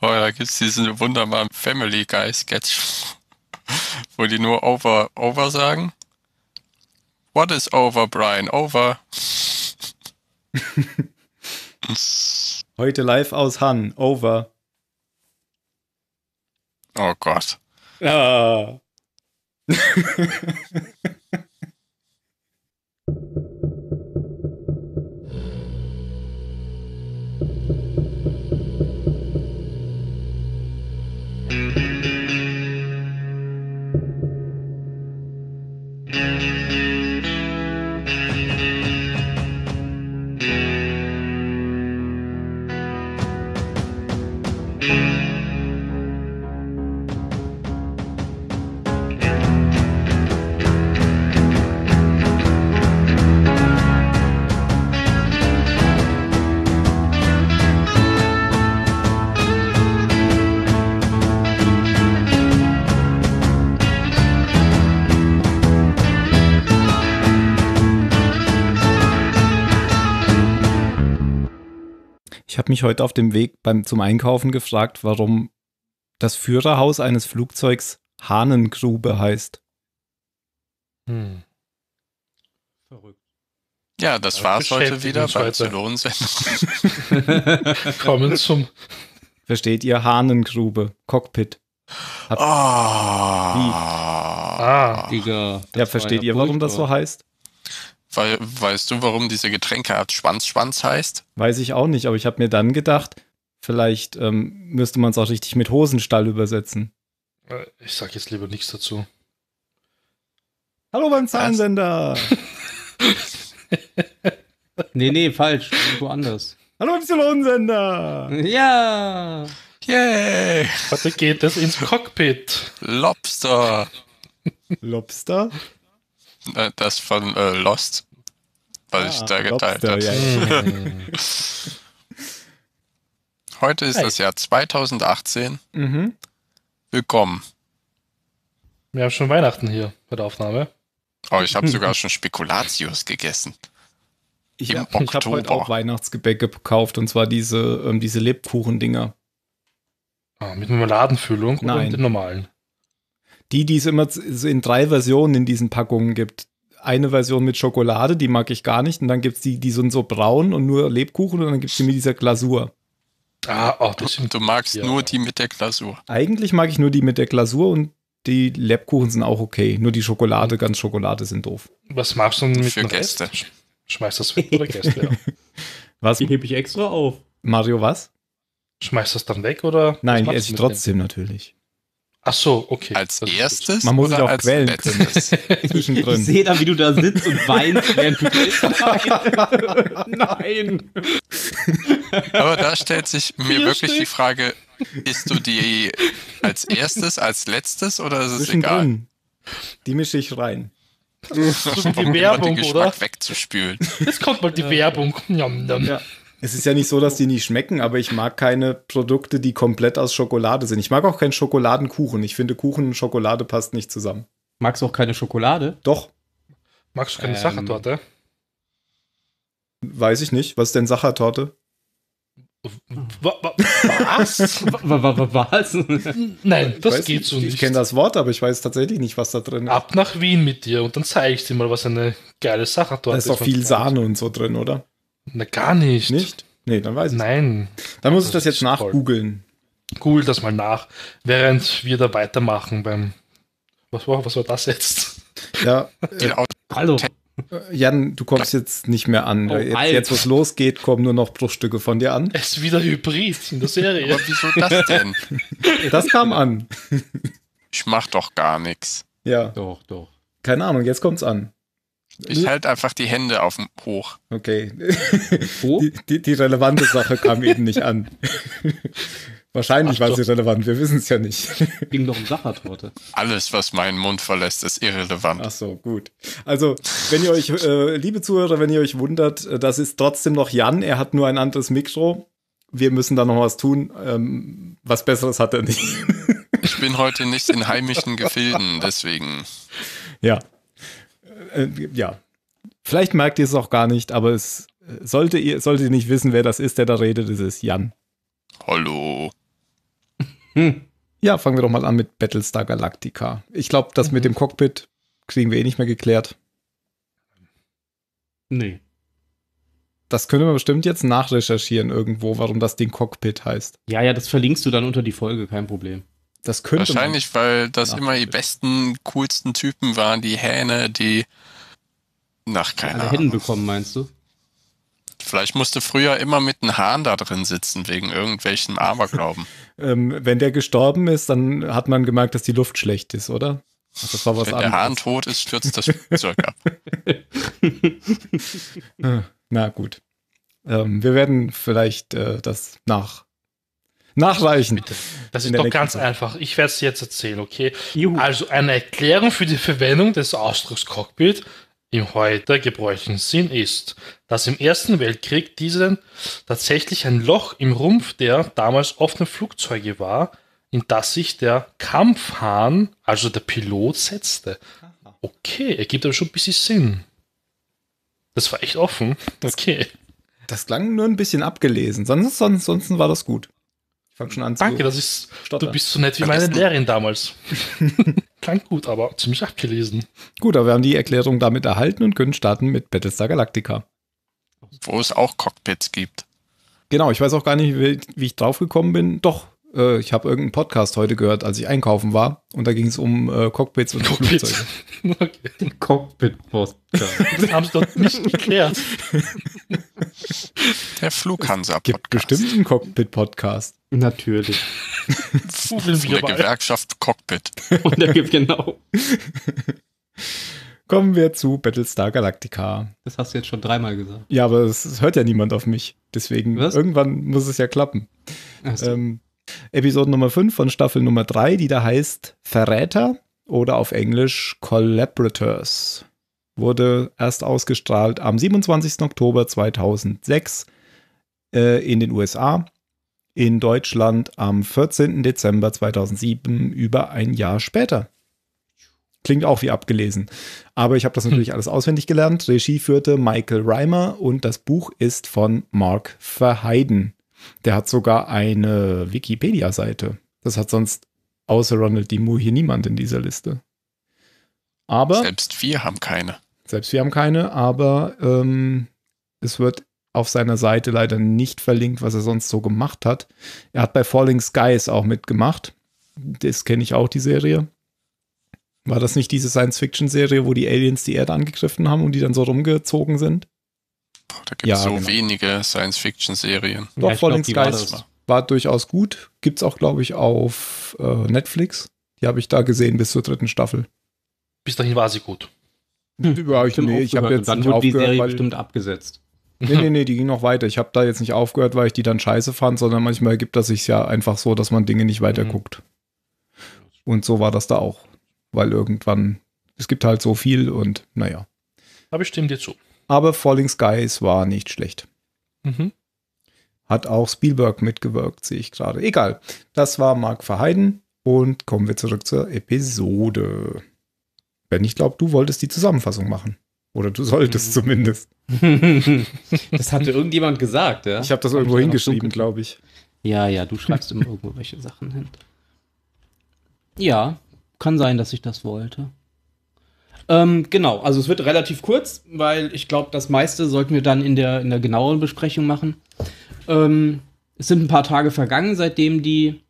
Oh, da gibt es diesen wunderbaren Family Guy Sketch, wo die nur over, over sagen. What is over, Brian? Over. Heute live aus Han. Over. Oh Gott. Ah. habe mich heute auf dem Weg beim, zum Einkaufen gefragt, warum das Führerhaus eines Flugzeugs Hahnengrube heißt. Hm. Verrückt. Ja, das Aber war's heute wieder bei Zylonsendung. Kommen zum. Versteht ihr Hahnengrube, Cockpit? Hab oh, ah. wie? Ah, Digga. Ja, versteht ihr, warum das so oh. heißt? We weißt du, warum diese Getränkeart Schwanzschwanz heißt? Weiß ich auch nicht, aber ich habe mir dann gedacht, vielleicht ähm, müsste man es auch richtig mit Hosenstall übersetzen. Äh, ich sag jetzt lieber nichts dazu. Hallo beim Zahlensender! nee, nee, falsch. Woanders. Hallo Y-Sender! Ja! Yay! Heute geht es ins Cockpit. Lobster. Lobster? Äh, das von äh, Lost was ah, ich da geteilt habe. Ja, Heute ist hey. das Jahr 2018. Mhm. Willkommen. Wir haben schon Weihnachten hier bei der Aufnahme. Oh, ich habe sogar schon Spekulatius gegessen. Ich, Im hab, ich habe heute auch Weihnachtsgebäcke gekauft und zwar diese, ähm, diese lebkuchen Ah, mit Marmeladenfüllung Nein. oder mit den normalen? Die, die es immer in drei Versionen in diesen Packungen gibt eine Version mit Schokolade, die mag ich gar nicht. Und dann gibt es die, die sind so braun und nur Lebkuchen und dann gibt es die mit dieser Glasur. Ah, auch oh, das stimmt. Du magst ja. nur die mit der Glasur. Eigentlich mag ich nur die mit der Glasur und die Lebkuchen sind auch okay. Nur die Schokolade, mhm. ganz Schokolade sind doof. Was machst du denn mit Für dem Gäste. Rest? Schmeißt das weg oder Gäste? was? Die hebe ich extra auf. Mario, was? Schmeißt das dann weg oder? Nein, esse ich trotzdem dem? natürlich. Ach so, okay. Als das also, erstes man muss oder auch als quälen letztes? Ich sehe da, wie du da sitzt und weinst, während du Nein. Nein. Aber da stellt sich mir Hier wirklich steht. die Frage, isst du die als erstes, als letztes oder ist es egal? Die mische ich rein. Das kommt die Werbung, den Geschmack oder? wegzuspülen. Jetzt kommt mal die Werbung. Nom, Ja. Es ist ja nicht so, dass die nicht schmecken, aber ich mag keine Produkte, die komplett aus Schokolade sind. Ich mag auch keinen Schokoladenkuchen. Ich finde, Kuchen und Schokolade passt nicht zusammen. Magst du auch keine Schokolade? Doch. Magst du keine ähm, Sachertorte? Weiß ich nicht. Was ist denn Sachertorte? Was? was? Nein, das geht so nicht. Ich kenne das Wort, aber ich weiß tatsächlich nicht, was da drin ist. Ab nach Wien mit dir und dann zeige ich dir mal, was eine geile Sachertorte ist. Da ist auch viel Sahne und so drin, oder? Na, gar nicht. Nicht? Nee, dann weiß ich Nein. Dann muss ich das jetzt nachgoogeln. Google das mal nach, während wir da weitermachen beim. Was war, was war das jetzt? Ja. Äh, genau. Hallo. Äh, Jan, du kommst jetzt nicht mehr an. Oh, jetzt, jetzt, was losgeht, kommen nur noch Bruchstücke von dir an. Es ist wieder Hybrid in der Serie. Aber wieso das denn? Das kam an. Ich mach doch gar nichts. Ja. Doch, doch. Keine Ahnung, jetzt kommt's an. Ich halte einfach die Hände auf Hoch. Okay. Hoch? Die, die, die relevante Sache kam eben nicht an. Wahrscheinlich Ach war doch. sie relevant, wir wissen es ja nicht. Ging doch um Sachertorte. Alles, was meinen Mund verlässt, ist irrelevant. Ach so, gut. Also, wenn ihr euch, äh, liebe Zuhörer, wenn ihr euch wundert, äh, das ist trotzdem noch Jan, er hat nur ein anderes Mikro. Wir müssen da noch was tun. Ähm, was Besseres hat er nicht. ich bin heute nicht in heimischen Gefilden, deswegen. Ja, äh, ja. Vielleicht merkt ihr es auch gar nicht, aber es äh, sollte ihr, solltet ihr nicht wissen, wer das ist, der da redet, es ist Jan. Hallo. Hm. Ja, fangen wir doch mal an mit Battlestar Galactica. Ich glaube, das mhm. mit dem Cockpit kriegen wir eh nicht mehr geklärt. Nee. Das können wir bestimmt jetzt nachrecherchieren irgendwo, warum das Ding Cockpit heißt. Ja, ja, das verlinkst du dann unter die Folge, kein Problem. Das könnte Wahrscheinlich, man. weil das Ach, immer die besten, coolsten Typen waren, die Hähne, die nach keiner. Alle Händen meinst du? Vielleicht musste früher immer mit einem Hahn da drin sitzen, wegen irgendwelchen Aberglauben. ähm, wenn der gestorben ist, dann hat man gemerkt, dass die Luft schlecht ist, oder? Ach, also das war was wenn anderes. der Hahn tot ist, stürzt das Flugzeug ab. Na gut. Ähm, wir werden vielleicht äh, das nach nachreichen. Bitte. Das ist doch ganz Zeit. einfach. Ich werde es jetzt erzählen, okay? Juhu. Also eine Erklärung für die Verwendung des Ausdrucks Cockpit im heute gebräuchlichen Sinn ist, dass im Ersten Weltkrieg diesen tatsächlich ein Loch im Rumpf der damals offenen Flugzeuge war, in das sich der Kampfhahn, also der Pilot, setzte. Okay, ergibt aber schon ein bisschen Sinn. Das war echt offen. Okay. Das, das klang nur ein bisschen abgelesen. Sonst, sonst, sonst war das gut. Fang schon an Danke, das ist, du bist so nett wie meine Lehrerin damals. Klang gut, aber ziemlich abgelesen. Gut, aber wir haben die Erklärung damit erhalten und können starten mit Battlestar Galactica. Wo es auch Cockpits gibt. Genau, ich weiß auch gar nicht, wie ich drauf gekommen bin. Doch, äh, ich habe irgendeinen Podcast heute gehört, als ich einkaufen war. Und da ging es um äh, Cockpits und Cockpit. Flugzeuge. Den Cockpit-Podcast. das haben sie doch nicht geklärt. Der Flughansa-Podcast. gibt bestimmt einen Cockpit-Podcast. Natürlich. Von der Gewerkschaft Cockpit. Und der gibt genau. Kommen wir zu Battlestar Galactica. Das hast du jetzt schon dreimal gesagt. Ja, aber es hört ja niemand auf mich. Deswegen, Was? irgendwann muss es ja klappen. So. Ähm, Episode Nummer 5 von Staffel Nummer 3, die da heißt Verräter oder auf Englisch Collaborators. Wurde erst ausgestrahlt am 27. Oktober 2006 äh, in den USA, in Deutschland am 14. Dezember 2007, über ein Jahr später. Klingt auch wie abgelesen. Aber ich habe das hm. natürlich alles auswendig gelernt. Regie führte Michael Reimer und das Buch ist von Mark Verheiden. Der hat sogar eine Wikipedia-Seite. Das hat sonst außer Ronald D. Moore hier niemand in dieser Liste. Aber. Selbst wir haben keine. Selbst wir haben keine, aber ähm, es wird auf seiner Seite leider nicht verlinkt, was er sonst so gemacht hat. Er hat bei Falling Skies auch mitgemacht. Das kenne ich auch, die Serie. War das nicht diese Science-Fiction-Serie, wo die Aliens die Erde angegriffen haben und die dann so rumgezogen sind? Boah, da gibt es ja, so genau. wenige Science-Fiction-Serien. Doch, ja, Falling Skies war, war, durchaus gut. Gibt es auch, glaube ich, auf äh, Netflix. Die habe ich da gesehen bis zur dritten Staffel. Bis dahin war sie gut. Hm. hm ja, ich, nee, ich habe jetzt dann nicht wurde die aufgehört, Serie bestimmt abgesetzt. Nee, nee, nee, die ging noch weiter. Ich habe da jetzt nicht aufgehört, weil ich die dann scheiße fand, sondern manchmal gibt das sich ja einfach so, dass man Dinge nicht weiterguckt. Mhm. Und so war das da auch. Weil irgendwann, es gibt halt so viel und naja. Aber ich stimme dir zu aber Falling Skies war nicht schlecht. Mhm. Hat auch Spielberg mitgewirkt, sehe ich gerade. Egal. Das war Mark Verheiden und kommen wir zurück zur Episode. Ben, ich glaube, du wolltest die Zusammenfassung machen. Oder du solltest mhm. zumindest. das hatte irgendjemand gesagt, ja? Ich habe das hab irgendwo hingeschrieben, glaube ich. Ja, ja, du schreibst immer irgendwo welche Sachen hin. Ja, kann sein, dass ich das wollte. Ähm, genau, also es wird relativ kurz, weil ich glaube, das meiste sollten wir dann in der, in der genaueren Besprechung machen. Ähm, es sind ein paar Tage vergangen, seitdem die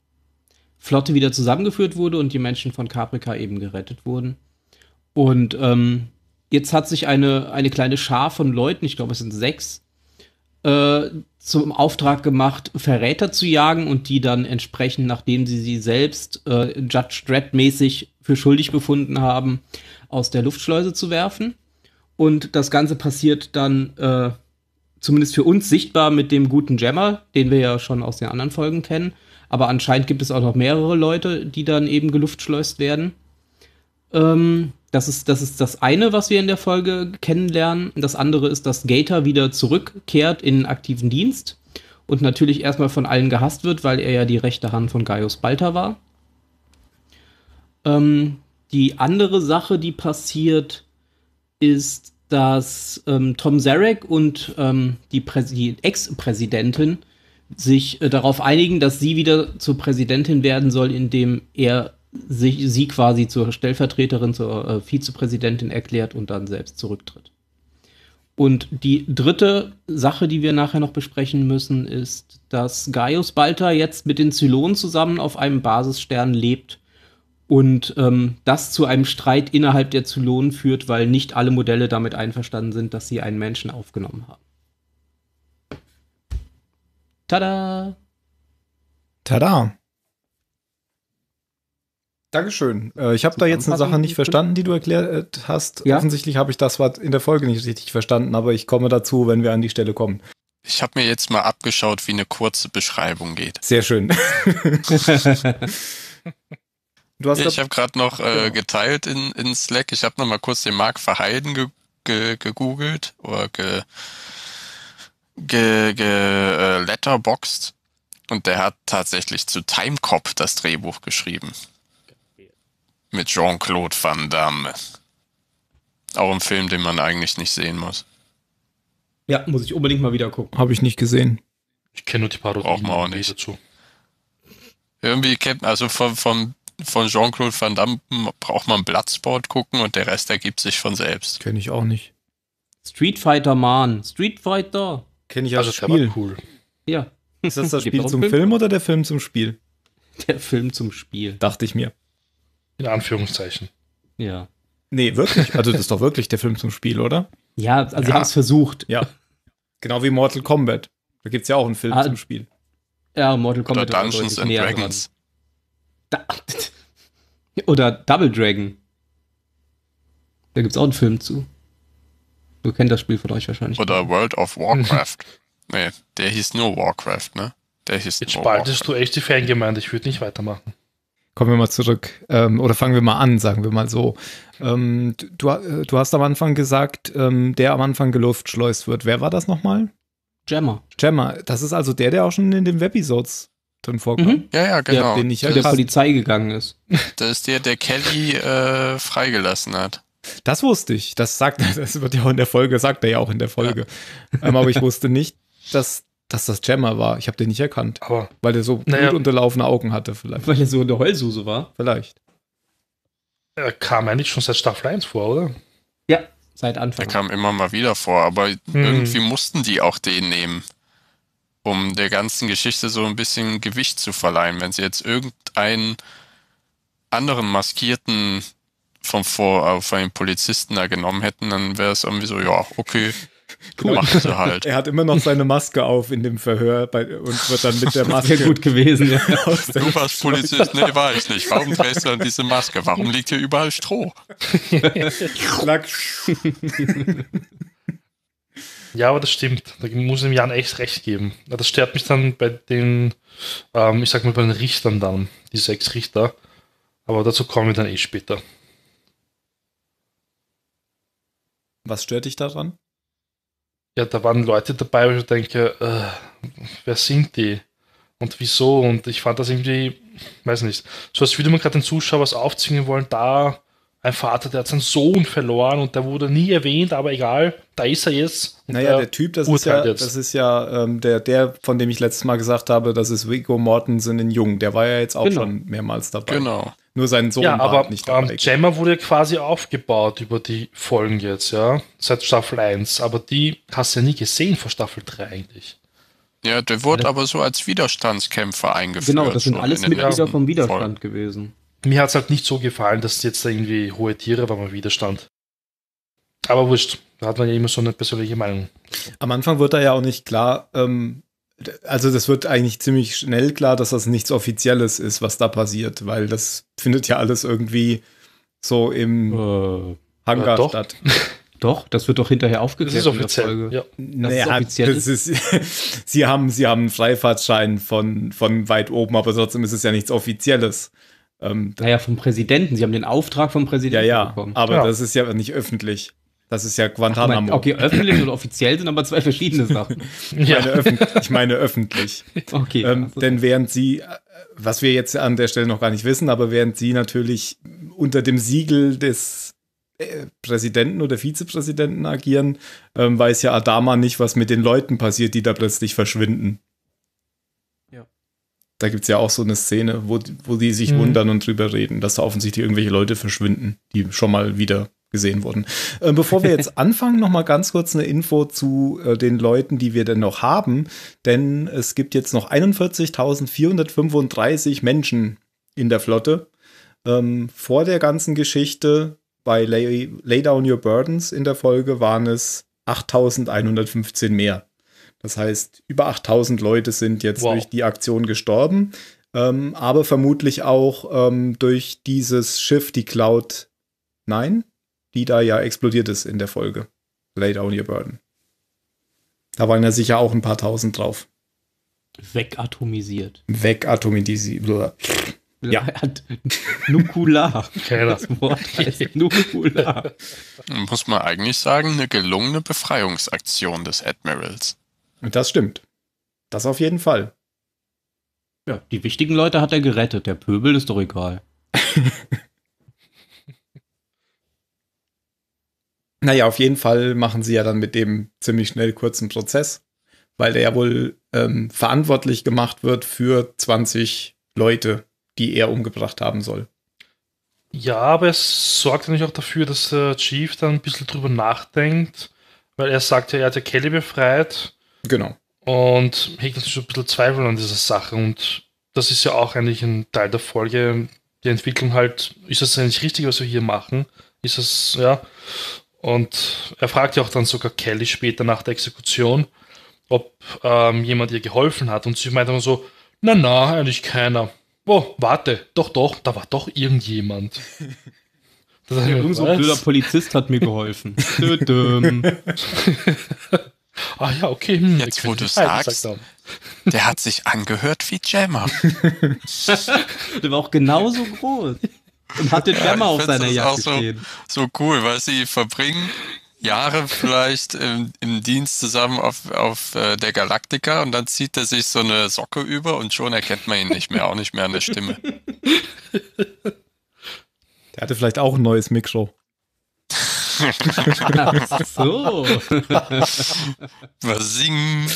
Flotte wieder zusammengeführt wurde und die Menschen von Caprica eben gerettet wurden. Und ähm, jetzt hat sich eine, eine kleine Schar von Leuten, ich glaube es sind sechs, äh, zum Auftrag gemacht, Verräter zu jagen und die dann entsprechend, nachdem sie sie selbst äh, Judge Dredd mäßig für schuldig befunden haben, aus der Luftschleuse zu werfen. Und das Ganze passiert dann äh, zumindest für uns sichtbar mit dem guten Jammer, den wir ja schon aus den anderen Folgen kennen. Aber anscheinend gibt es auch noch mehrere Leute, die dann eben geluftschleust werden. Ähm, das, ist, das ist das eine, was wir in der Folge kennenlernen. Das andere ist, dass Gator wieder zurückkehrt in aktiven Dienst und natürlich erstmal von allen gehasst wird, weil er ja die rechte Hand von Gaius Balta war. Ähm, die andere Sache, die passiert, ist, dass ähm, Tom Zarek und ähm, die, die Ex-Präsidentin sich äh, darauf einigen, dass sie wieder zur Präsidentin werden soll, indem er sich, sie quasi zur Stellvertreterin, zur äh, Vizepräsidentin erklärt und dann selbst zurücktritt. Und die dritte Sache, die wir nachher noch besprechen müssen, ist, dass Gaius Balta jetzt mit den Zylonen zusammen auf einem Basisstern lebt, und ähm, das zu einem Streit innerhalb der Zylonen führt, weil nicht alle Modelle damit einverstanden sind, dass sie einen Menschen aufgenommen haben. Tada! Tada! Dankeschön. Äh, ich habe da jetzt eine Sache nicht verstanden, die du erklärt äh, hast. Ja? Offensichtlich habe ich das in der Folge nicht richtig verstanden, aber ich komme dazu, wenn wir an die Stelle kommen. Ich habe mir jetzt mal abgeschaut, wie eine kurze Beschreibung geht. Sehr schön. Du hast ja, ich habe gerade noch äh, geteilt in, in Slack. Ich habe noch mal kurz den Marc Verheiden ge ge gegoogelt oder ge, ge, ge äh, letterboxed und der hat tatsächlich zu Timecop das Drehbuch geschrieben. Mit Jean-Claude Van Damme. Auch ein Film, den man eigentlich nicht sehen muss. Ja, muss ich unbedingt mal wieder gucken. Habe ich nicht gesehen. Ich kenne nur die Parodie. Braucht man auch nicht. Dazu. Irgendwie kennt, man, also vom, vom von Jean-Claude Van Damme braucht man Bloodsport gucken und der Rest ergibt sich von selbst. Kenne ich auch nicht. Street Fighter, Man, Street Fighter. Kenne ich auch also, das, Spiel. Cool. Ja. Ist das das Spiel zum Film, Film oder der Film zum Spiel? Der Film zum Spiel. Dachte ich mir. In Anführungszeichen. Ja. Nee, wirklich. Also das ist doch wirklich der Film zum Spiel, oder? Ja, also ja. sie haben es versucht. Ja. Genau wie Mortal Kombat. Da gibt es ja auch einen Film ah, zum Spiel. Ja, Mortal Kombat. Oder Dungeons and Dragons oder Double Dragon. Da gibt es auch einen Film zu. Du kennst das Spiel von euch wahrscheinlich. Oder World of Warcraft. nee, der hieß nur Warcraft, ne? Der hieß Jetzt nur spaltest Warcraft. du echt die Fangemeinde. Ich würde nicht weitermachen kommen wir mal zurück ähm, oder fangen wir mal an, sagen wir mal so. Ähm, du, du äh, hast am Anfang gesagt, ähm, der am Anfang geluft schleust wird. Wer war das nochmal? Jammer. Jammer. Das ist also der, der auch schon in den Webisodes drin vorkommt. Mhm. Ja, ja, genau. Der, den ich ja der Polizei gegangen ist. Das ist der, der Kelly äh, freigelassen hat. Das wusste ich. Das sagt, das wird ja auch in der Folge, sagt er ja auch in der Folge. Ja. Ähm, aber ich wusste nicht, dass, dass das Jammer war. Ich habe den nicht erkannt. Aber weil er so naja. gut unterlaufene Augen hatte, vielleicht. Weil er so eine Heulsuse war. Vielleicht. Er kam ja nicht schon seit Staffel 1 vor, oder? Ja, seit Anfang. Er kam immer mal wieder vor, aber hm. irgendwie mussten die auch den nehmen um der ganzen Geschichte so ein bisschen Gewicht zu verleihen. Wenn sie jetzt irgendeinen anderen maskierten vom Vor äh, von den Polizisten da genommen hätten, dann wäre es irgendwie so, ja, okay. Cool. Machst sie halt. Er hat immer noch seine Maske auf in dem Verhör bei, und wird dann mit der Maske gut gewesen. Ja. Du warst Polizist, nee, war ich nicht. Warum trägst du dann diese Maske? Warum liegt hier überall Stroh? Klack. Ja, aber das stimmt. Da muss ich dem Jan echt recht geben. Das stört mich dann bei den, ähm, ich sag mal, bei den Richtern dann, die sechs Richter. Aber dazu kommen wir dann eh später. Was stört dich daran? Ja, da waren Leute dabei, wo ich denke, äh, wer sind die? Und wieso? Und ich fand das irgendwie, weiß nicht, so als würde man gerade den Zuschauer was aufzwingen wollen, da ein Vater, der hat seinen Sohn verloren und der wurde nie erwähnt, aber egal, da ist er jetzt. Naja, der, der Typ, das ist ja, jetzt. das ist ja ähm, der, der, von dem ich letztes Mal gesagt habe, das ist Viggo Mortensen in Jung. Der war ja jetzt auch genau. schon mehrmals dabei. Genau. Nur sein Sohn ja, war aber, nicht dabei. Ähm, Gemma wurde quasi aufgebaut über die Folgen jetzt, ja, seit Staffel 1. Aber die hast du ja nie gesehen vor Staffel 3 eigentlich. Ja, der wurde aber so als Widerstandskämpfer eingeführt. Genau, das sind alles Mitglieder vom Widerstand Folgen. gewesen mir hat es halt nicht so gefallen, dass jetzt da irgendwie hohe Tiere waren im Widerstand. Aber wurscht, da hat man ja immer so eine persönliche Meinung. Am Anfang wird da ja auch nicht klar, ähm, also das wird eigentlich ziemlich schnell klar, dass das nichts Offizielles ist, was da passiert, weil das findet ja alles irgendwie so im äh, Hangar äh, doch. statt. Doch, das wird doch hinterher aufgeklärt. Das ist offiziell. Ja. Das naja, ist offiziell das ist, sie, haben, sie haben einen Freifahrtschein von, von weit oben, aber trotzdem ist es ja nichts Offizielles. Ähm, naja, ah vom Präsidenten. Sie haben den Auftrag vom Präsidenten ja, ja, bekommen. Aber ja, aber das ist ja nicht öffentlich. Das ist ja Guantanamo. Ach, mein, okay, öffentlich und offiziell sind aber zwei verschiedene Sachen. ich, ja. meine ich, meine öffentlich. Okay. Ähm, also denn während sie, äh, was wir jetzt an der Stelle noch gar nicht wissen, aber während sie natürlich unter dem Siegel des äh, Präsidenten oder Vizepräsidenten agieren, ähm, weiß ja Adama nicht, was mit den Leuten passiert, die da plötzlich verschwinden da gibt es ja auch so eine Szene, wo, wo die sich mhm. wundern und drüber reden, dass da offensichtlich irgendwelche Leute verschwinden, die schon mal wieder gesehen wurden. Äh, bevor wir jetzt anfangen, noch mal ganz kurz eine Info zu äh, den Leuten, die wir denn noch haben, denn es gibt jetzt noch 41.435 Menschen in der Flotte. Ähm, vor der ganzen Geschichte bei Lay, Lay Down Your Burdens in der Folge waren es 8.115 mehr. Das heißt, über 8000 Leute sind jetzt wow. durch die Aktion gestorben, ähm, aber vermutlich auch ähm, durch dieses Schiff, die Cloud 9, die da ja explodiert ist in der Folge. Lay down your burden. Da waren ja sicher auch ein paar tausend drauf. Wegatomisiert. Wegatomisiert. Ja. Nukular. das Wort heißt Nukular. Muss man eigentlich sagen, eine gelungene Befreiungsaktion des Admirals. Und Das stimmt. Das auf jeden Fall. Ja, die wichtigen Leute hat er gerettet. Der Pöbel ist doch egal. naja, auf jeden Fall machen sie ja dann mit dem ziemlich schnell kurzen Prozess, weil er ja wohl ähm, verantwortlich gemacht wird für 20 Leute, die er umgebracht haben soll. Ja, aber es sorgt natürlich auch dafür, dass der Chief dann ein bisschen drüber nachdenkt, weil er sagt ja, er hat ja Kelly befreit Genau. Und hegt natürlich ein bisschen Zweifel an dieser Sache. Und das ist ja auch eigentlich ein Teil der Folge, die Entwicklung halt, ist das eigentlich richtig, was wir hier machen? Ist das, ja. Und er fragt ja auch dann sogar Kelly später nach der Exekution, ob ähm, jemand ihr geholfen hat. Und sie meint dann so, na na, eigentlich keiner. Oh, warte, doch, doch, da war doch irgendjemand. Das blöder Polizist hat mir geholfen. Ah ja, okay. Hm, Jetzt, wo du sagst, der hat sich angehört wie Jammer. der war auch genauso groß. Und hat den Jammer ja, auf seiner Jacke so, stehen. So cool, weil sie verbringen Jahre vielleicht im, im, Dienst zusammen auf, auf äh, der Galaktika und dann zieht er sich so eine Socke über und schon erkennt man ihn nicht mehr, auch nicht mehr an der Stimme. Der hatte vielleicht auch ein neues Mikro. Ach so. Was singen?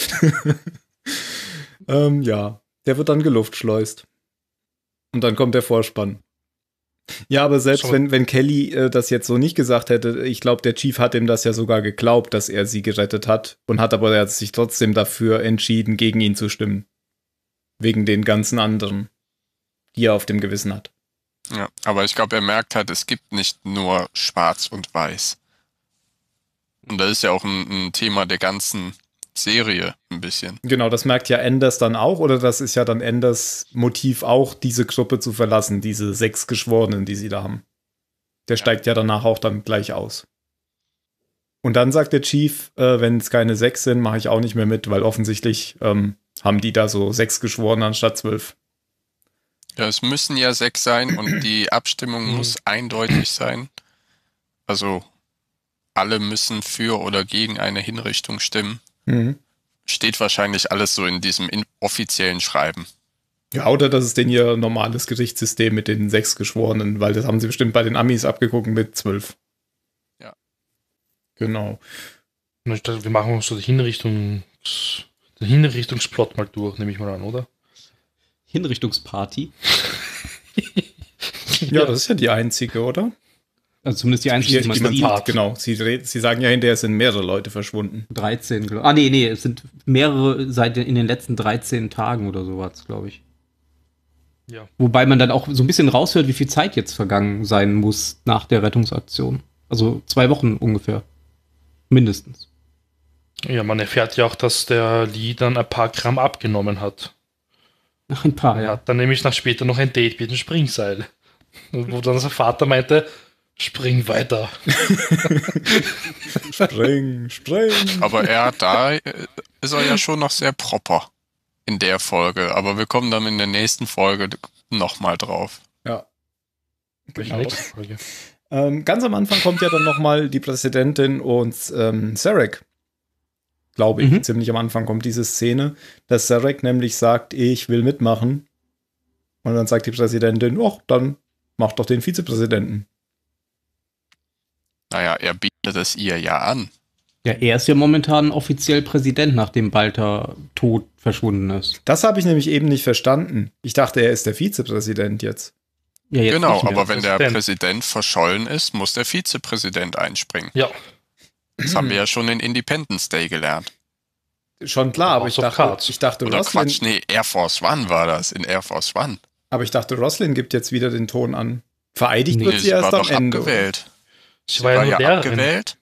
ähm, ja, der wird dann geluftschleust. Und dann kommt der Vorspann. Ja, aber selbst wenn, wenn Kelly äh, das jetzt so nicht gesagt hätte, ich glaube, der Chief hat ihm das ja sogar geglaubt, dass er sie gerettet hat und hat aber sich trotzdem dafür entschieden, gegen ihn zu stimmen. Wegen den ganzen anderen, die er auf dem Gewissen hat. Ja, aber ich glaube, er merkt halt, es gibt nicht nur Schwarz und Weiß. Und das ist ja auch ein, ein Thema der ganzen Serie ein bisschen. Genau, das merkt ja Enders dann auch, oder das ist ja dann Enders Motiv auch, diese Gruppe zu verlassen, diese sechs Geschworenen, die sie da haben. Der ja. steigt ja danach auch dann gleich aus. Und dann sagt der Chief, äh, wenn es keine sechs sind, mache ich auch nicht mehr mit, weil offensichtlich ähm, haben die da so sechs Geschworenen anstatt zwölf. Ja, es müssen ja sechs sein und die Abstimmung mhm. muss eindeutig sein. Also alle müssen für oder gegen eine Hinrichtung stimmen. Mhm. Steht wahrscheinlich alles so in diesem offiziellen Schreiben. Ja, oder das ist denn ihr normales Gerichtssystem mit den sechs Geschworenen, weil das haben sie bestimmt bei den Amis abgeguckt mit zwölf. Ja. Genau. Ich dachte, wir machen uns so die Hinrichtung, den Hinrichtungsplot mal durch, nehme ich mal an, oder? Hinrichtungsparty. ja, das ist ja die einzige, oder? Also zumindest die einzige, die, die man sieht. Genau, sie, sie, sagen ja hinterher, es sind mehrere Leute verschwunden. 13, glaube ich. Ah, nee, nee, es sind mehrere seit in den letzten 13 Tagen oder sowas, glaube ich. Ja. Wobei man dann auch so ein bisschen raushört, wie viel Zeit jetzt vergangen sein muss nach der Rettungsaktion. Also zwei Wochen ungefähr. Mindestens. Ja, man erfährt ja auch, dass der Lee dann ein paar Gramm abgenommen hat. Nach ein paar. Ja, dann nehme ich nach später noch ein Date mit dem Springseil. Wo dann sein Vater meinte, spring weiter. spring, spring. Aber er da ist er ja schon noch sehr proper in der Folge. Aber wir kommen dann in der nächsten Folge nochmal drauf. Ja. Genau. Ähm, ganz am Anfang kommt ja dann nochmal die Präsidentin und ähm, Sarek glaube ich, mhm. ziemlich am Anfang kommt diese Szene, dass Sarek nämlich sagt, ich will mitmachen. Und dann sagt die Präsidentin, ach, dann mach doch den Vizepräsidenten. Naja, er bietet es ihr ja an. Ja, er ist ja momentan offiziell Präsident, nachdem Balter tot verschwunden ist. Das habe ich nämlich eben nicht verstanden. Ich dachte, er ist der Vizepräsident jetzt. Ja, jetzt genau, aber wenn der Präsident verschollen ist, muss der Vizepräsident einspringen. Ja. Das haben wir ja schon in Independence Day gelernt. Schon klar, aber ich dachte, ich dachte, Oder Roslin, Quatsch, nee, Air Force One war das, in Air Force One. Aber ich dachte, Roslin gibt jetzt wieder den Ton an. Vereidigt nee, wird sie, sie erst am Ende. Abgewählt. Sie, sie war ja, war ja abgewählt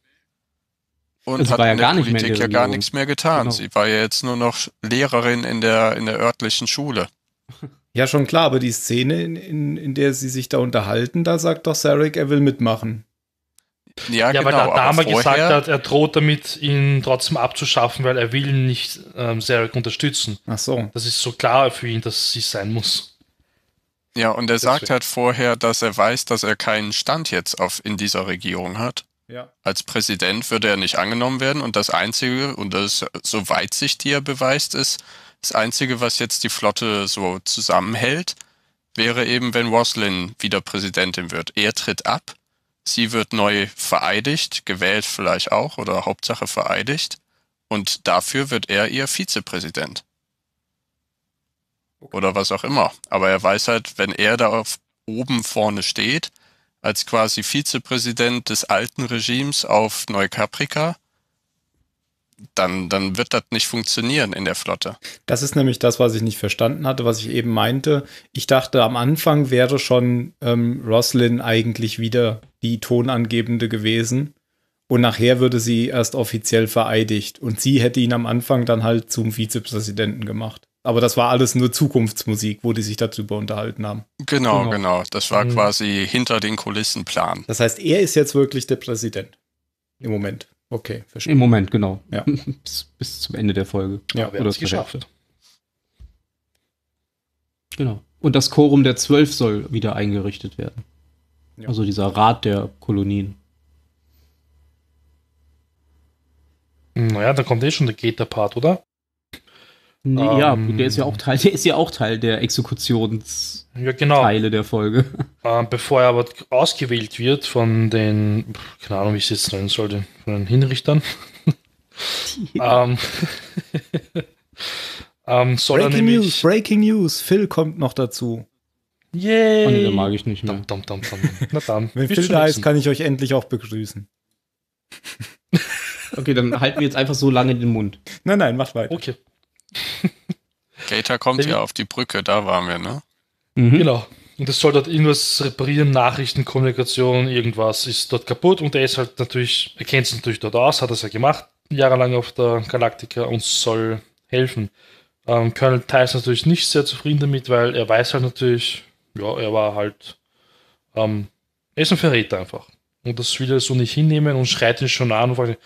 und also sie hat ja in der Politik in ja gar nichts mehr getan. Genau. Sie war ja jetzt nur noch Lehrerin in der, in der örtlichen Schule. Ja, schon klar, aber die Szene, in, in, in der sie sich da unterhalten, da sagt doch Sarek, er will mitmachen. Ja, ja genau, weil der Adama gesagt hat, er droht damit, ihn trotzdem abzuschaffen, weil er will nicht ähm, Sarek unterstützen. Ach so. Das ist so klar für ihn, dass es sein muss. Ja, und er Deswegen. sagt halt vorher, dass er weiß, dass er keinen Stand jetzt auf, in dieser Regierung hat. Ja. Als Präsident würde er nicht angenommen werden und das Einzige, und das so weitsicht, die er beweist, ist, das Einzige, was jetzt die Flotte so zusammenhält, wäre eben, wenn Roslin wieder Präsidentin wird. Er tritt ab Sie wird neu vereidigt, gewählt vielleicht auch oder Hauptsache vereidigt. Und dafür wird er ihr Vizepräsident. Oder was auch immer. Aber er weiß halt, wenn er da oben vorne steht, als quasi Vizepräsident des alten Regimes auf Neukaprika, dann, dann wird das nicht funktionieren in der Flotte. Das ist nämlich das, was ich nicht verstanden hatte, was ich eben meinte. Ich dachte, am Anfang wäre schon ähm, Roslyn eigentlich wieder die Tonangebende gewesen. Und nachher würde sie erst offiziell vereidigt. Und sie hätte ihn am Anfang dann halt zum Vizepräsidenten gemacht. Aber das war alles nur Zukunftsmusik, wo die sich darüber unterhalten haben. Genau, genau. genau. Das war mhm. quasi hinter den Kulissenplan. Das heißt, er ist jetzt wirklich der Präsident im Moment. Okay, verstehe. Im Moment, genau. Ja. bis, bis zum Ende der Folge. Ja, wir haben es geschafft. Hälfte. Genau. Und das Quorum der Zwölf soll wieder eingerichtet werden. Ja. Also dieser Rat der Kolonien. Naja, da kommt eh schon der Gator-Part, oder? Nee, ähm, ja, der ist ja auch Teil, der ist ja auch Teil der Exekutionsteile ja, genau. der Folge. Ähm, bevor er aber ausgewählt wird von den, keine Ahnung, wie ich es jetzt nennen sollte, von den Hinrichtern. ähm, ähm, soll Breaking nämlich, News, Breaking News, Phil kommt noch dazu. Yay! Oh, nee, den mag ich nicht mehr. Dum, dum, dum, Na dann. Wenn Phil da ist, kann ich euch endlich auch begrüßen. okay, dann halten wir jetzt einfach so lange den Mund. Nein, nein, mach weiter. Okay. Gator kommt ja auf die Brücke, da waren wir, ne? Mhm. Genau. Und das soll dort irgendwas reparieren, Nachrichten, Kommunikation, irgendwas ist dort kaputt. Und er ist halt natürlich, er kennt es natürlich dort aus, hat das ja gemacht, jahrelang auf der Galaktika und soll helfen. Ähm, Colonel Ty ist natürlich nicht sehr zufrieden damit, weil er weiß halt natürlich, ja, er war halt, ähm, er ist ein Verräter einfach. Und das will er so nicht hinnehmen und schreit ihn schon an und fragt,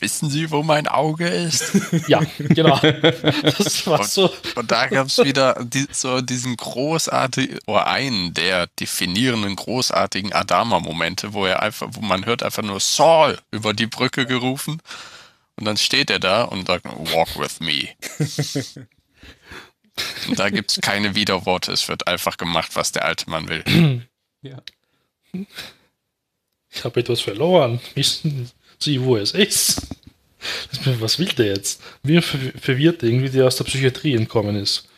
wissen Sie, wo mein Auge ist? Ja, genau. Das war so. Und da gab es wieder die, so diesen großartigen, oder oh, einen der definierenden großartigen Adama-Momente, wo er einfach, wo man hört einfach nur Saul über die Brücke gerufen. Und dann steht er da und sagt, walk with me. und da gibt es keine Widerworte. Es wird einfach gemacht, was der alte Mann will. Ja. Ich habe etwas verloren. Wissen sich, wo es ist. Was will der jetzt? Wie verwirrt irgendwie, der aus der Psychiatrie entkommen ist.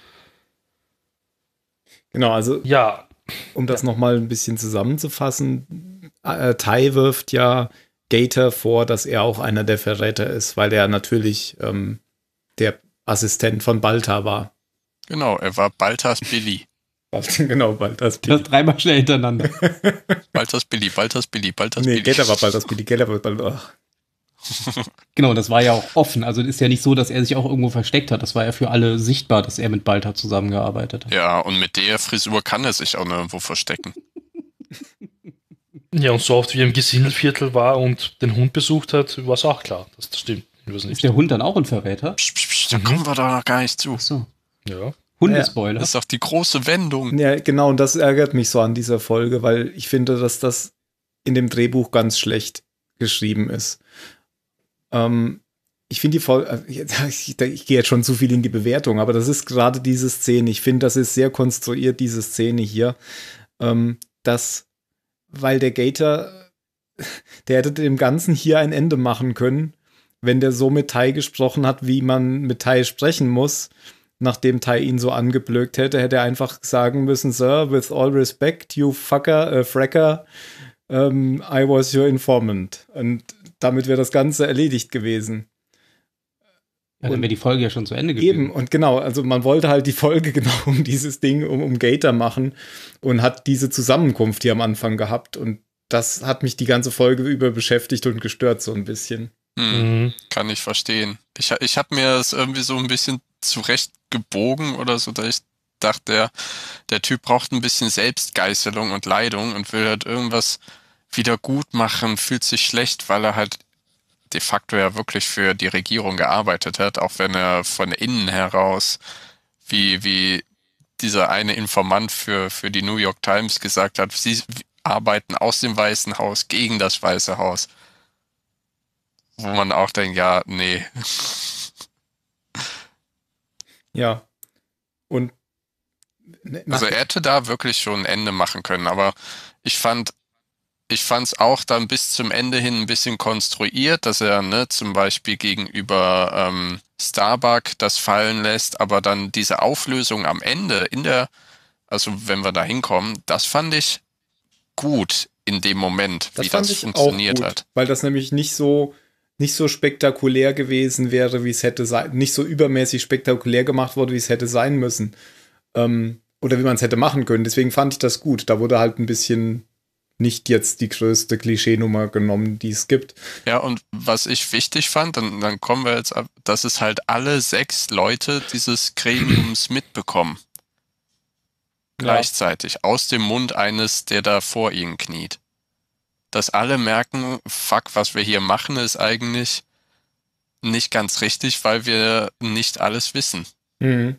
Genau, also. Ja. Um das ja. nochmal ein bisschen zusammenzufassen, äh, Tai wirft ja Gator vor, dass er auch einer der Verräter ist, weil er natürlich ähm, der Assistent von Balta war. Genau, er war Baltas Billy. Bald, genau, Balthas Billy. Das dreimal schnell hintereinander. Balthas Billy, Balthas Billy, Balthas nee, Billy. Nee, Geller war Balthas Billy, Geller war Balthas. Oh. genau, das war ja auch offen. Also ist ja nicht so, dass er sich auch irgendwo versteckt hat. Das war ja für alle sichtbar, dass er mit Balta zusammengearbeitet hat. Ja, und mit der Frisur kann er sich auch nirgendwo verstecken. ja, und so oft wie er im Gesindelviertel war und den Hund besucht hat, war es auch klar. Das, das stimmt. Ist der Hund dann auch ein Verräter? Psch, psch, psch, mhm. kommen wir da gar nicht zu. Ach so. Ja. Hundespoiler. das ist doch die große Wendung. Ja, genau, und das ärgert mich so an dieser Folge, weil ich finde, dass das in dem Drehbuch ganz schlecht geschrieben ist. Ähm, ich finde die Folge, äh, ich, ich gehe jetzt schon zu viel in die Bewertung, aber das ist gerade diese Szene. Ich finde, das ist sehr konstruiert, diese Szene hier, ähm, dass, weil der Gator, der hätte dem Ganzen hier ein Ende machen können, wenn der so mit Tai gesprochen hat, wie man mit Tai sprechen muss nachdem Tai ihn so angeblökt hätte, hätte er einfach sagen müssen, Sir, with all respect, you fucker, äh, fracker, ähm, I was your informant. Und damit wäre das Ganze erledigt gewesen. Ja, dann wäre die Folge ja schon zu Ende gewesen. Eben, und genau, also man wollte halt die Folge genau um dieses Ding, um, um Gator machen und hat diese Zusammenkunft hier am Anfang gehabt und das hat mich die ganze Folge über beschäftigt und gestört so ein bisschen. Hm, mhm. Kann ich verstehen. Ich, ich habe mir das irgendwie so ein bisschen zurecht gebogen oder so, dass ich dachte, der, der Typ braucht ein bisschen Selbstgeißelung und Leidung und will halt irgendwas wieder gut machen, fühlt sich schlecht, weil er halt de facto ja wirklich für die Regierung gearbeitet hat, auch wenn er von innen heraus wie, wie dieser eine Informant für, für die New York Times gesagt hat, sie arbeiten aus dem Weißen Haus gegen das Weiße Haus. Wo man auch denkt, ja, nee. Ja. Und ne, also er hätte da wirklich schon ein Ende machen können, aber ich fand, ich fand es auch dann bis zum Ende hin ein bisschen konstruiert, dass er ne, zum Beispiel gegenüber ähm, Starbuck das fallen lässt, aber dann diese Auflösung am Ende in der, also wenn wir da hinkommen, das fand ich gut in dem Moment, das wie das funktioniert gut, hat. Weil das nämlich nicht so nicht so spektakulär gewesen wäre, wie es hätte sein, nicht so übermäßig spektakulär gemacht wurde, wie es hätte sein müssen. Ähm, oder wie man es hätte machen können. Deswegen fand ich das gut. Da wurde halt ein bisschen nicht jetzt die größte Klischeenummer genommen, die es gibt. Ja, und was ich wichtig fand, und dann kommen wir jetzt ab, dass es halt alle sechs Leute dieses Gremiums mitbekommen. Ja. Gleichzeitig, aus dem Mund eines, der da vor ihnen kniet dass alle merken, fuck, was wir hier machen, ist eigentlich nicht ganz richtig, weil wir nicht alles wissen. Mhm.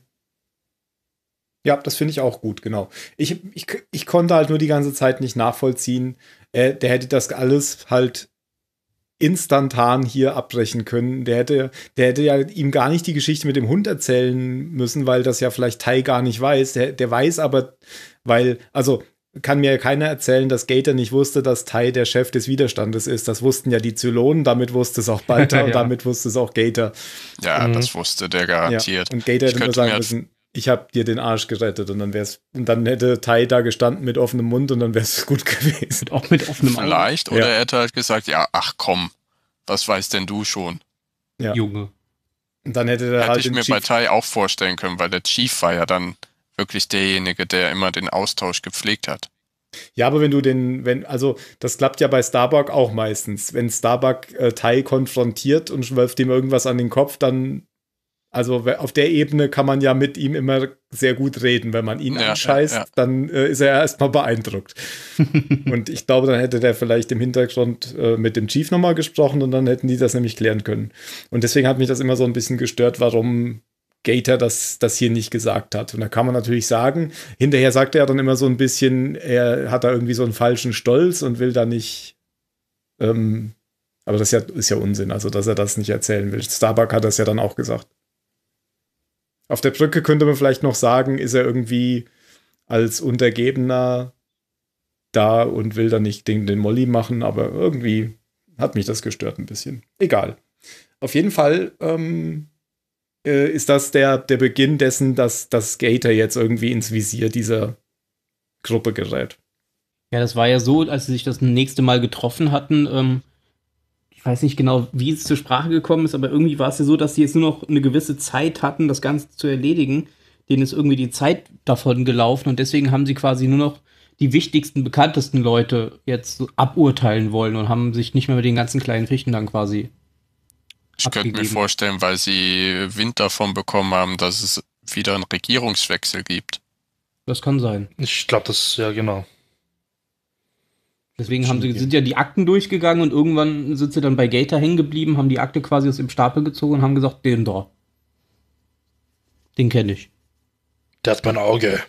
Ja, das finde ich auch gut, genau. Ich, ich, ich konnte halt nur die ganze Zeit nicht nachvollziehen. Äh, der hätte das alles halt instantan hier abbrechen können. Der hätte, der hätte ja ihm gar nicht die Geschichte mit dem Hund erzählen müssen, weil das ja vielleicht Tai gar nicht weiß. Der, der weiß aber, weil, also kann mir keiner erzählen, dass Gator nicht wusste, dass Tai der Chef des Widerstandes ist. Das wussten ja die Zylonen, damit wusste es auch Balta ja. und damit wusste es auch Gator. Ja, mhm. das wusste der garantiert. Ja. Und Gator hätte nur sagen müssen, ich habe dir den Arsch gerettet und dann wär's und dann hätte Tai da gestanden mit offenem Mund und dann wäre es gut gewesen. Auch mit offenem Mund. Vielleicht Augen. oder ja. er hätte halt gesagt, ja, ach komm, was weißt denn du schon? Ja. Junge. Und dann hätte er hätte halt ich mir Chief bei Tai auch vorstellen können, weil der Chief war ja dann wirklich derjenige, der immer den Austausch gepflegt hat. Ja, aber wenn du den, wenn, also das klappt ja bei Starbuck auch meistens. Wenn Starbuck äh, Tai konfrontiert und wirft ihm irgendwas an den Kopf, dann, also auf der Ebene kann man ja mit ihm immer sehr gut reden. Wenn man ihn ja, anscheißt, ja, ja. dann äh, ist er ja erstmal beeindruckt. und ich glaube, dann hätte der vielleicht im Hintergrund äh, mit dem Chief nochmal gesprochen und dann hätten die das nämlich klären können. Und deswegen hat mich das immer so ein bisschen gestört, warum Gator das, das hier nicht gesagt hat. Und da kann man natürlich sagen, hinterher sagt er dann immer so ein bisschen, er hat da irgendwie so einen falschen Stolz und will da nicht. Ähm, aber das ist ja, ist ja Unsinn, also dass er das nicht erzählen will. Starbuck hat das ja dann auch gesagt. Auf der Brücke könnte man vielleicht noch sagen, ist er irgendwie als Untergebener da und will dann nicht den, den Molly machen, aber irgendwie hat mich das gestört ein bisschen. Egal. Auf jeden Fall ähm, äh, ist das der, der Beginn dessen, dass das Gator jetzt irgendwie ins Visier dieser Gruppe gerät. Ja, das war ja so, als sie sich das nächste Mal getroffen hatten. Ähm, ich weiß nicht genau, wie es zur Sprache gekommen ist, aber irgendwie war es ja so, dass sie jetzt nur noch eine gewisse Zeit hatten, das Ganze zu erledigen. Denen ist irgendwie die Zeit davon gelaufen und deswegen haben sie quasi nur noch die wichtigsten, bekanntesten Leute jetzt aburteilen wollen und haben sich nicht mehr mit den ganzen kleinen Fichten dann quasi ich abgegeben. könnte mir vorstellen, weil sie Wind davon bekommen haben, dass es wieder einen Regierungswechsel gibt. Das kann sein. Ich glaube, das, ja, genau. Deswegen haben sie, sind ja die Akten durchgegangen und irgendwann sind sie dann bei Gator hängen geblieben, haben die Akte quasi aus dem Stapel gezogen und haben gesagt, den da. Den kenne ich. Der hat mein Auge.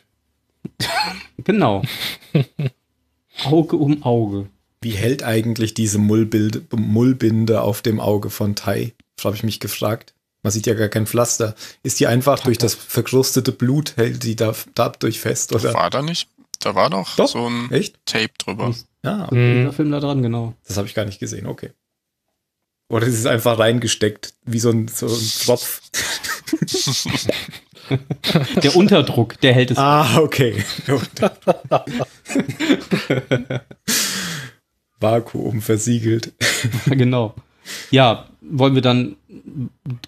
genau. Auge um Auge wie hält eigentlich diese Mullbild, Mullbinde auf dem Auge von Tai? Habe ich mich gefragt. Man sieht ja gar kein Pflaster. Ist die einfach durch das verkrustete Blut, hält die da, dadurch fest? Oder? War da nicht? Da war doch, doch? so ein Echt? Tape drüber. Ja, hm. ah, okay. Film da dran, genau. Das habe ich gar nicht gesehen, okay. Oder es ist einfach reingesteckt, wie so ein, so ein Tropf. der Unterdruck, der hält es. Ah, okay. Vakuum versiegelt. genau. Ja, wollen wir dann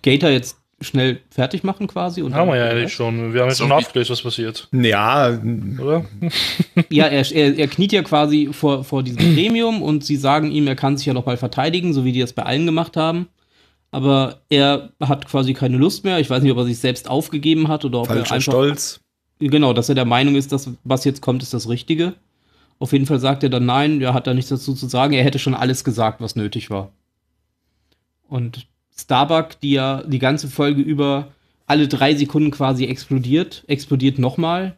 Gator jetzt schnell fertig machen quasi? Und haben wir ja eigentlich schon. Wir haben jetzt schon aufgelöst, was passiert. Ja. Oder? ja, er, er, er, kniet ja quasi vor, vor diesem Gremium und sie sagen ihm, er kann sich ja noch nochmal verteidigen, so wie die das bei allen gemacht haben. Aber er hat quasi keine Lust mehr. Ich weiß nicht, ob er sich selbst aufgegeben hat oder ob Falscher er einfach. Stolz. Genau, dass er der Meinung ist, dass was jetzt kommt, ist das Richtige. Auf jeden Fall sagt er dann nein, er hat da nichts dazu zu sagen, er hätte schon alles gesagt, was nötig war. Und Starbuck, die ja die ganze Folge über alle drei Sekunden quasi explodiert, explodiert nochmal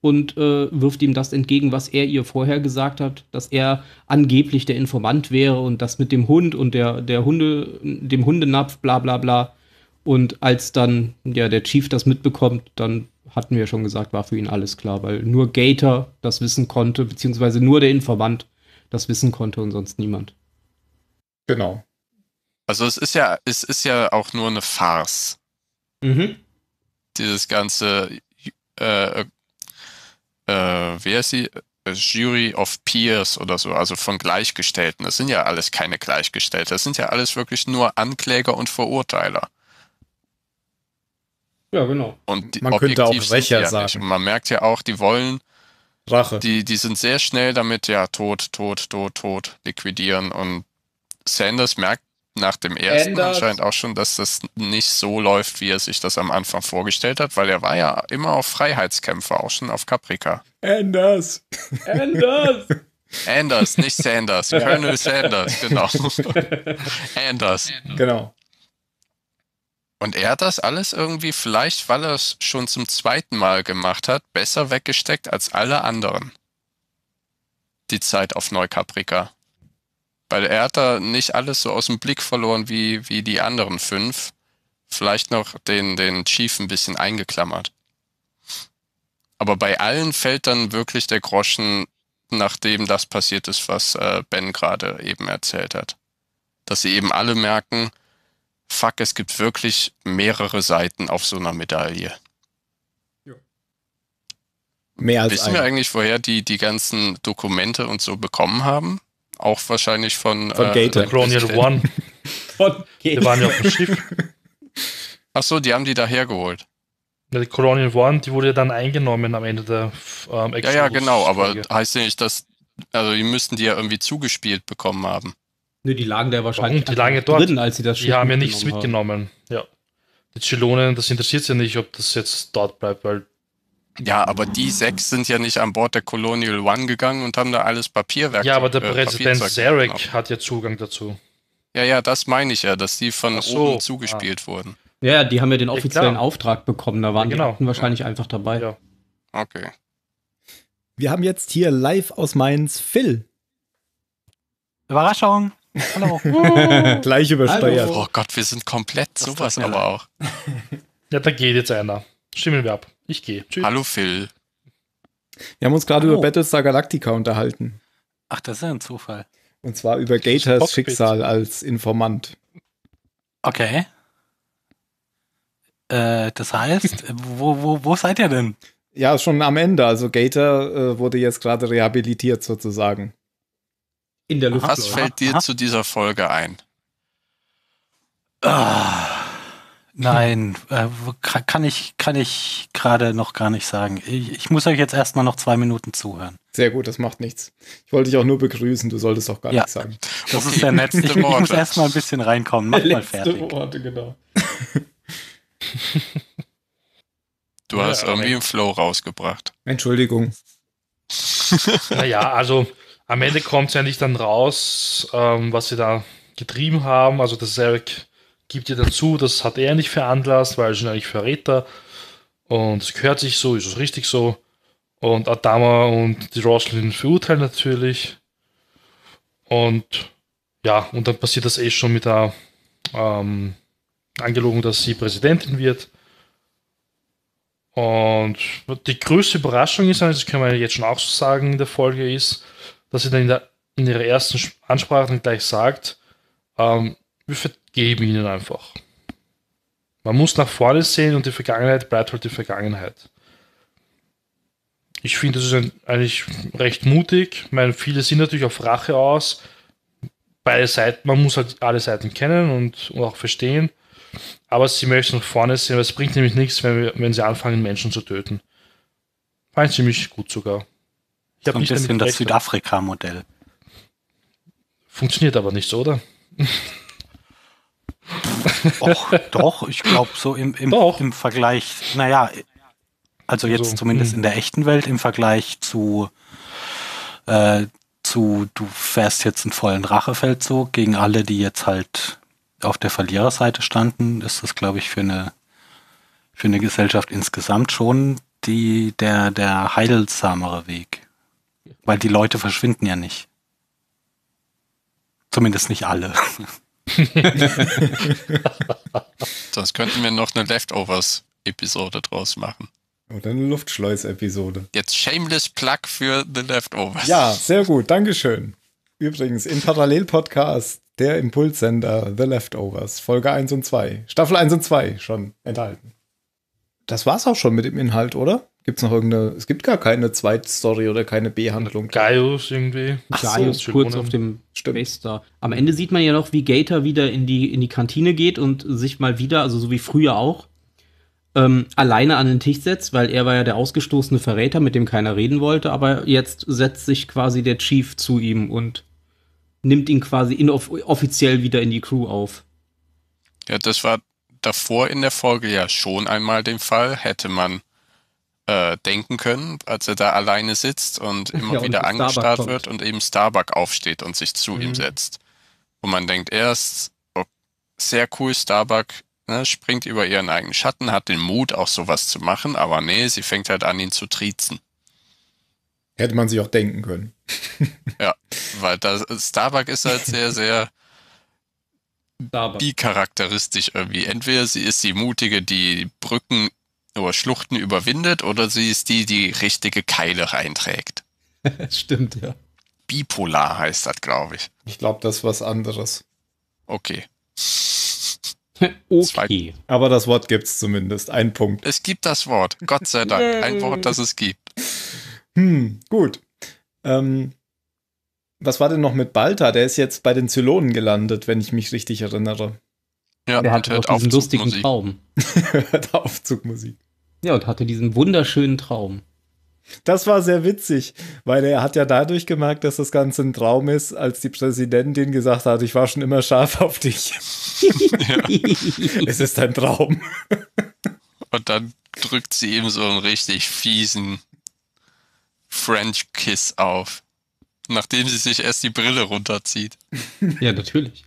und äh, wirft ihm das entgegen, was er ihr vorher gesagt hat, dass er angeblich der Informant wäre und das mit dem Hund und der, der Hunde, dem Hundenapf, bla bla bla. Und als dann ja der Chief das mitbekommt, dann hatten wir schon gesagt, war für ihn alles klar, weil nur Gator das wissen konnte, beziehungsweise nur der Informant das wissen konnte und sonst niemand. Genau. Also es ist ja, es ist ja auch nur eine Farce. Mhm. Dieses ganze äh, äh, wie heißt sie? Jury of Peers oder so, also von Gleichgestellten. Das sind ja alles keine Gleichgestellten. Das sind ja alles wirklich nur Ankläger und Verurteiler. Ja, genau. Und man könnte auch Rächer ja sagen. Nicht. man merkt ja auch, die wollen Rache. Die, die sind sehr schnell damit, ja, tot, tot, tot, tot, liquidieren. Und Sanders merkt nach dem ersten Anders. anscheinend auch schon, dass das nicht so läuft, wie er sich das am Anfang vorgestellt hat, weil er war ja immer auf Freiheitskämpfer, auch schon auf Caprica. Anders! Anders! Anders, nicht Sanders. Colonel Sanders, genau. Anders. Genau. Und er hat das alles irgendwie, vielleicht weil er es schon zum zweiten Mal gemacht hat, besser weggesteckt als alle anderen. Die Zeit auf Neukaprika. Weil er hat da nicht alles so aus dem Blick verloren wie, wie die anderen fünf. Vielleicht noch den, den Chief ein bisschen eingeklammert. Aber bei allen fällt dann wirklich der Groschen, nachdem das passiert ist, was äh, Ben gerade eben erzählt hat. Dass sie eben alle merken, fuck, es gibt wirklich mehrere Seiten auf so einer Medaille. Mehr als Wissen wir eigentlich, woher die die ganzen Dokumente und so bekommen haben? Auch wahrscheinlich von, von äh, Gator. Colonial One. von Gator. Die waren ja auf dem Schiff. Achso, die haben die da hergeholt. Die Colonial One, die wurde ja dann eingenommen am Ende der ähm, Ja, ja, genau, aber heißt ja nicht, dass, also die müssten die ja irgendwie zugespielt bekommen haben. Nö, die lagen da wahrscheinlich die lagen ja dort. drin, als sie das Schiff Die haben ja nichts mitgenommen. Haben. Ja. Die Chilonen, das interessiert sie ja nicht, ob das jetzt dort bleibt, weil. Ja, aber die sechs sind ja nicht an Bord der Colonial One gegangen und haben da alles Papierwerk. Ja, aber der äh, Präsident Zarek hat ja Zugang dazu. Ja, ja, das meine ich ja, dass die von so, oben ah. zugespielt ah. wurden. Ja, die haben ja den offiziellen ja, Auftrag bekommen, da waren ja, genau. die wahrscheinlich ja. einfach dabei. Ja. Okay. Wir haben jetzt hier live aus Mainz Phil. Überraschung. Hallo. Gleich übersteuert. Hallo. Oh Gott, wir sind komplett das sowas aber auch. ja, da geht jetzt einer. Stimmen wir ab. Ich gehe. Tschüss. Hallo Phil. Wir haben uns gerade über Battlestar Galactica unterhalten. Ach, das ist ja ein Zufall. Und zwar über Gators Schicksal als Informant. Okay. Äh, das heißt, wo, wo, wo seid ihr denn? Ja, schon am Ende. Also Gator äh, wurde jetzt gerade rehabilitiert sozusagen in der Luft. Was fällt dir Aha. zu dieser Folge ein? Ah, nein, äh, kann ich, kann ich gerade noch gar nicht sagen. Ich, ich muss euch jetzt erstmal noch zwei Minuten zuhören. Sehr gut, das macht nichts. Ich wollte dich auch nur begrüßen, du solltest auch gar ja, nichts sagen. Das okay, ist der letzte Ich, ich muss erstmal ein bisschen reinkommen. Mach letzte mal fertig. Worte, genau. du hast ja, irgendwie einen Flow rausgebracht. Entschuldigung. naja, also am Ende kommt es eigentlich dann raus, ähm, was sie da getrieben haben. Also das Eric gibt ihr dazu, das hat er nicht veranlasst, weil er sind eigentlich Verräter. Und es gehört sich so, ist es richtig so. Und Adama und die Roslyn verurteilen natürlich. Und ja, und dann passiert das eh schon mit der ähm, Angelogen, dass sie Präsidentin wird. Und die größte Überraschung ist, das können wir jetzt schon auch so sagen in der Folge, ist, dass sie dann in, der, in ihrer ersten Ansprache dann gleich sagt, ähm, wir vergeben ihnen einfach. Man muss nach vorne sehen und die Vergangenheit bleibt halt die Vergangenheit. Ich finde, das ist ein, eigentlich recht mutig. Ich meine, viele sind natürlich auf Rache aus. Beide Seiten, man muss halt alle Seiten kennen und, und auch verstehen. Aber sie möchten nach vorne sehen, weil es bringt nämlich nichts, wenn, wir, wenn sie anfangen, Menschen zu töten. Fand ich ziemlich gut sogar. Ich so ein bisschen das Südafrika-Modell. Funktioniert aber nicht, oder? Och, doch, ich glaube so im, im, im, Vergleich, naja, also jetzt also, zumindest mh. Hm. in der echten Welt im Vergleich zu, äh, zu, du fährst jetzt einen vollen Rachefeldzug gegen alle, die jetzt halt auf der Verliererseite standen, ist das, glaube ich, für eine, für eine Gesellschaft insgesamt schon die, der, der heilsamere Weg. Weil die Leute verschwinden ja nicht. Zumindest nicht alle. Sonst könnten wir noch eine Leftovers-Episode draus machen. Oder eine Luftschleus-Episode. Jetzt Shameless Plug für The Leftovers. Ja, sehr gut. Dankeschön. Übrigens, im Parallel-Podcast der Impulssender The Leftovers, Folge 1 und 2, Staffel 1 und 2 schon enthalten. Das war's auch schon mit dem Inhalt, oder? Gibt es noch irgendeine? Es gibt gar keine Zweitstory oder keine B-Handlung. Gaius irgendwie. Ach Gaius so, kurz auf dem Schwester. Am Ende sieht man ja noch, wie Gator wieder in die, in die Kantine geht und sich mal wieder, also so wie früher auch, ähm, alleine an den Tisch setzt, weil er war ja der ausgestoßene Verräter, mit dem keiner reden wollte, aber jetzt setzt sich quasi der Chief zu ihm und nimmt ihn quasi inoff offiziell wieder in die Crew auf. Ja, das war davor in der Folge ja schon einmal den Fall. Hätte man äh, denken können, als er da alleine sitzt und immer ja, wieder und angestarrt wird und eben Starbuck aufsteht und sich zu mhm. ihm setzt. Und man denkt erst, oh, sehr cool, Starbuck ne, springt über ihren eigenen Schatten, hat den Mut, auch sowas zu machen, aber nee, sie fängt halt an, ihn zu triezen. Hätte man sich auch denken können. ja, weil das, Starbuck ist halt sehr, sehr bicharakteristisch irgendwie. Entweder sie ist die Mutige, die Brücken nur Schluchten überwindet oder sie ist die, die richtige Keile reinträgt. Stimmt, ja. Bipolar heißt das, glaube ich. Ich glaube, das ist was anderes. Okay. okay. Aber das Wort gibt es zumindest. Ein Punkt. Es gibt das Wort. Gott sei Dank. Ein Wort, das es gibt. Hm, gut. Ähm, was war denn noch mit Balta? Der ist jetzt bei den Zylonen gelandet, wenn ich mich richtig erinnere. Ja, der hatte halt auch diesen lustigen Traum. hört auf Zugmusik. Ja, und hatte diesen wunderschönen Traum. Das war sehr witzig, weil er hat ja dadurch gemerkt, dass das Ganze ein Traum ist, als die Präsidentin gesagt hat, ich war schon immer scharf auf dich. es ist ein Traum. Und dann drückt sie ihm so einen richtig fiesen French Kiss auf, nachdem sie sich erst die Brille runterzieht. Ja, natürlich.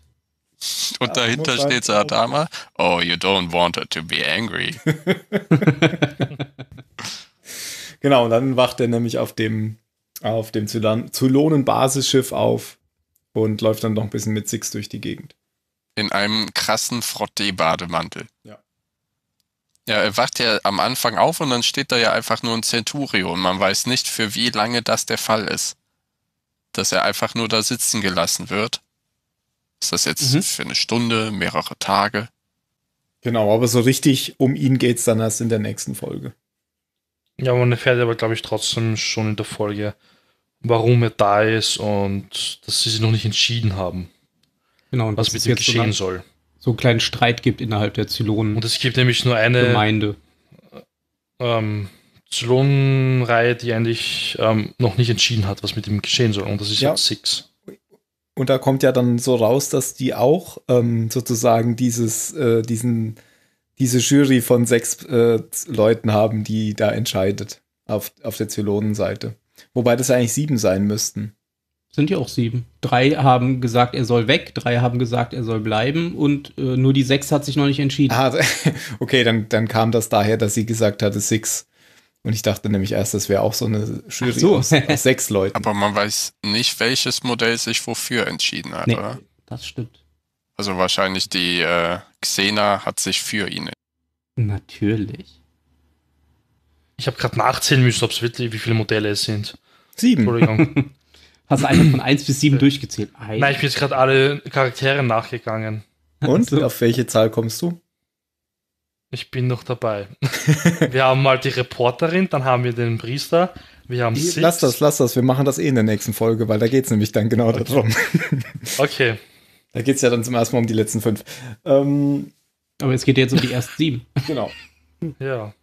Und ja, dahinter steht Adama. Oh, you don't want her to be angry. genau, und dann wacht er nämlich auf dem, auf dem Zylonen-Basisschiff auf und läuft dann noch ein bisschen mit Six durch die Gegend. In einem krassen frottee bademantel Ja. Ja, er wacht ja am Anfang auf und dann steht da ja einfach nur ein Centurio und man weiß nicht, für wie lange das der Fall ist. Dass er einfach nur da sitzen gelassen wird ist das jetzt mhm. für eine Stunde, mehrere Tage? Genau, aber so richtig um ihn geht es dann erst in der nächsten Folge. Ja, man erfährt aber, glaube ich, trotzdem schon in der Folge, warum er da ist und dass sie sich noch nicht entschieden haben. Genau, und was mit ihm geschehen so soll. So einen kleinen Streit gibt innerhalb der Zylonen. Und es gibt nämlich nur eine Gemeinde. Ähm, Zylonenreihe, die eigentlich ähm, noch nicht entschieden hat, was mit ihm geschehen soll. Und das ist ja Six. Und da kommt ja dann so raus, dass die auch ähm, sozusagen dieses, äh, diesen, diese Jury von sechs äh, Leuten haben, die da entscheidet auf, auf der Zylonenseite. Wobei das eigentlich sieben sein müssten. Sind ja auch sieben. Drei haben gesagt, er soll weg, drei haben gesagt, er soll bleiben und äh, nur die sechs hat sich noch nicht entschieden. Ah, okay, dann, dann kam das daher, dass sie gesagt hatte, Six. Und ich dachte nämlich erst, das wäre auch so eine Jury so. Aus, aus, sechs Leuten. Aber man weiß nicht, welches Modell sich wofür entschieden hat, nee, oder? Das stimmt. Also wahrscheinlich die äh, Xena hat sich für ihn. entschieden. Natürlich. Ich habe gerade nachzählen müssen, ob es wirklich, wie viele Modelle es sind. Sieben. Entschuldigung. Hast du einfach von eins bis sieben durchgezählt? Nein, ich bin jetzt gerade alle Charaktere nachgegangen. Und? Also. Auf welche Zahl kommst du? Ich bin noch dabei. wir haben mal die Reporterin, dann haben wir den Priester, wir haben Six. Lass das, lass das. Wir machen das eh in der nächsten Folge, weil da geht es nämlich dann genau okay. darum. okay. Da geht es ja dann zum ersten Mal um die letzten fünf. Ähm, Aber es geht jetzt um die ersten sieben. Genau. Ja.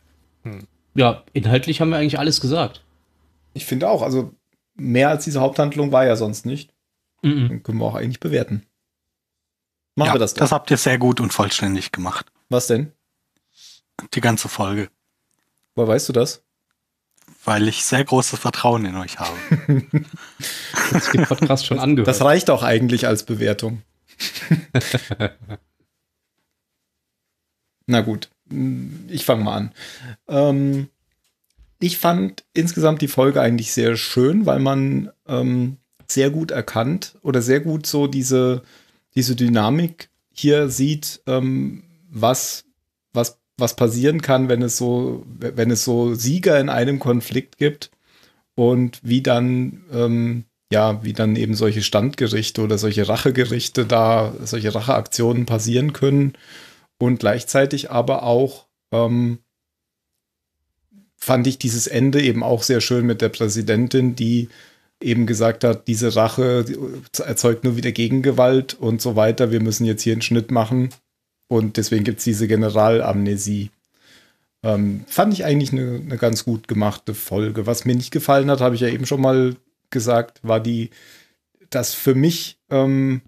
Hm. Ja, inhaltlich haben wir eigentlich alles gesagt. Ich finde auch. Also mehr als diese Haupthandlung war ja sonst nicht. Mm -mm. Dann können wir auch eigentlich bewerten. Machen ja, wir das doch. Das habt ihr sehr gut und vollständig gemacht. Was denn? Die ganze Folge. Woher weißt du das? Weil ich sehr großes Vertrauen in euch habe. das den Podcast schon angehört. Das reicht auch eigentlich als Bewertung. Na gut, ich fange mal an. Ähm, ich fand insgesamt die Folge eigentlich sehr schön, weil man ähm, sehr gut erkannt oder sehr gut so diese, diese Dynamik hier sieht, ähm, was was passieren kann, wenn es so, wenn es so Sieger in einem Konflikt gibt und wie dann, ähm, ja, wie dann eben solche Standgerichte oder solche Rachegerichte da, solche Racheaktionen passieren können und gleichzeitig aber auch ähm, fand ich dieses Ende eben auch sehr schön mit der Präsidentin, die eben gesagt hat, diese Rache äh, erzeugt nur wieder Gegengewalt und so weiter. Wir müssen jetzt hier einen Schnitt machen und deswegen gibt es diese Generalamnesie. Ähm, fand ich eigentlich eine, eine ganz gut gemachte Folge. Was mir nicht gefallen hat, habe ich ja eben schon mal gesagt, war die, dass für mich ähm,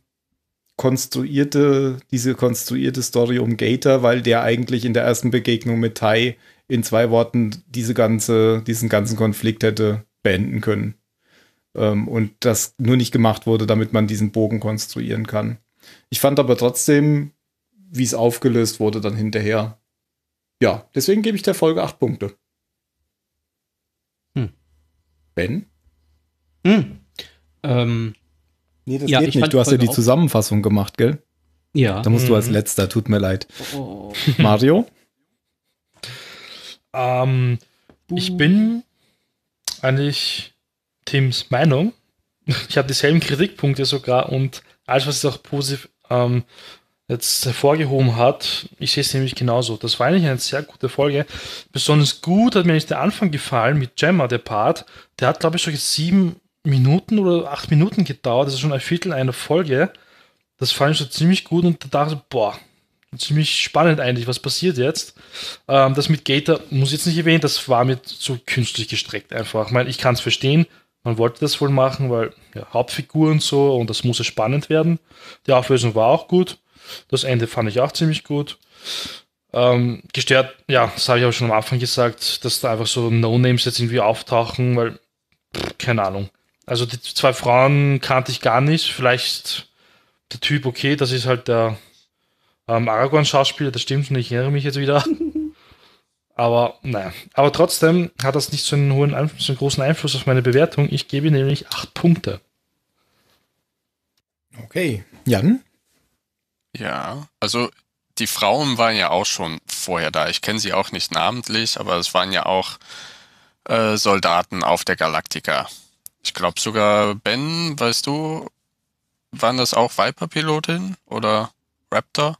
konstruierte, diese konstruierte Story um Gator, weil der eigentlich in der ersten Begegnung mit Tai in zwei Worten diese ganze, diesen ganzen Konflikt hätte beenden können. Ähm, und das nur nicht gemacht wurde, damit man diesen Bogen konstruieren kann. Ich fand aber trotzdem wie es aufgelöst wurde dann hinterher. Ja, deswegen gebe ich der Folge acht Punkte. Hm. Ben? Hm. Ähm, nee, das ja, geht nicht. Du hast ja die Zusammenfassung gemacht, gell? Ja. Da musst mhm. du als mhm. letzter, tut mir leid. Oh. Mario? ähm, ich bin eigentlich Tims Meinung. Ich habe dieselben Kritikpunkte sogar und alles, was ich auch positiv ähm, jetzt hervorgehoben hat. Ich sehe es nämlich genauso. Das war eigentlich eine sehr gute Folge. Besonders gut hat mir eigentlich der Anfang gefallen mit Gemma, der Part. Der hat, glaube ich, solche sieben Minuten oder acht Minuten gedauert. Das ist schon ein Viertel einer Folge. Das fand ich schon ziemlich gut und da dachte ich, boah, ziemlich spannend eigentlich, was passiert jetzt. Ähm, das mit Gator muss ich jetzt nicht erwähnen, das war mir zu künstlich gestreckt einfach. Ich meine, ich kann es verstehen, man wollte das wohl machen, weil ja, Hauptfigur und so und das muss ja spannend werden. Die Auflösung war auch gut. Das Ende fand ich auch ziemlich gut. Ähm, gestört, ja, das habe ich aber schon am Anfang gesagt, dass da einfach so No-Names jetzt irgendwie auftauchen, weil, pff, keine Ahnung. Also die zwei Frauen kannte ich gar nicht. Vielleicht der Typ, okay, das ist halt der ähm, Aragorn-Schauspieler, das stimmt schon, ich erinnere mich jetzt wieder. Aber naja. Aber trotzdem hat das nicht so einen hohen Einfluss, so einen großen Einfluss auf meine Bewertung. Ich gebe nämlich acht Punkte. Okay. Jan? Ja, also die Frauen waren ja auch schon vorher da. Ich kenne sie auch nicht namentlich, aber es waren ja auch äh, Soldaten auf der Galaktika. Ich glaube sogar Ben, weißt du, waren das auch Viper-Pilotin oder Raptor?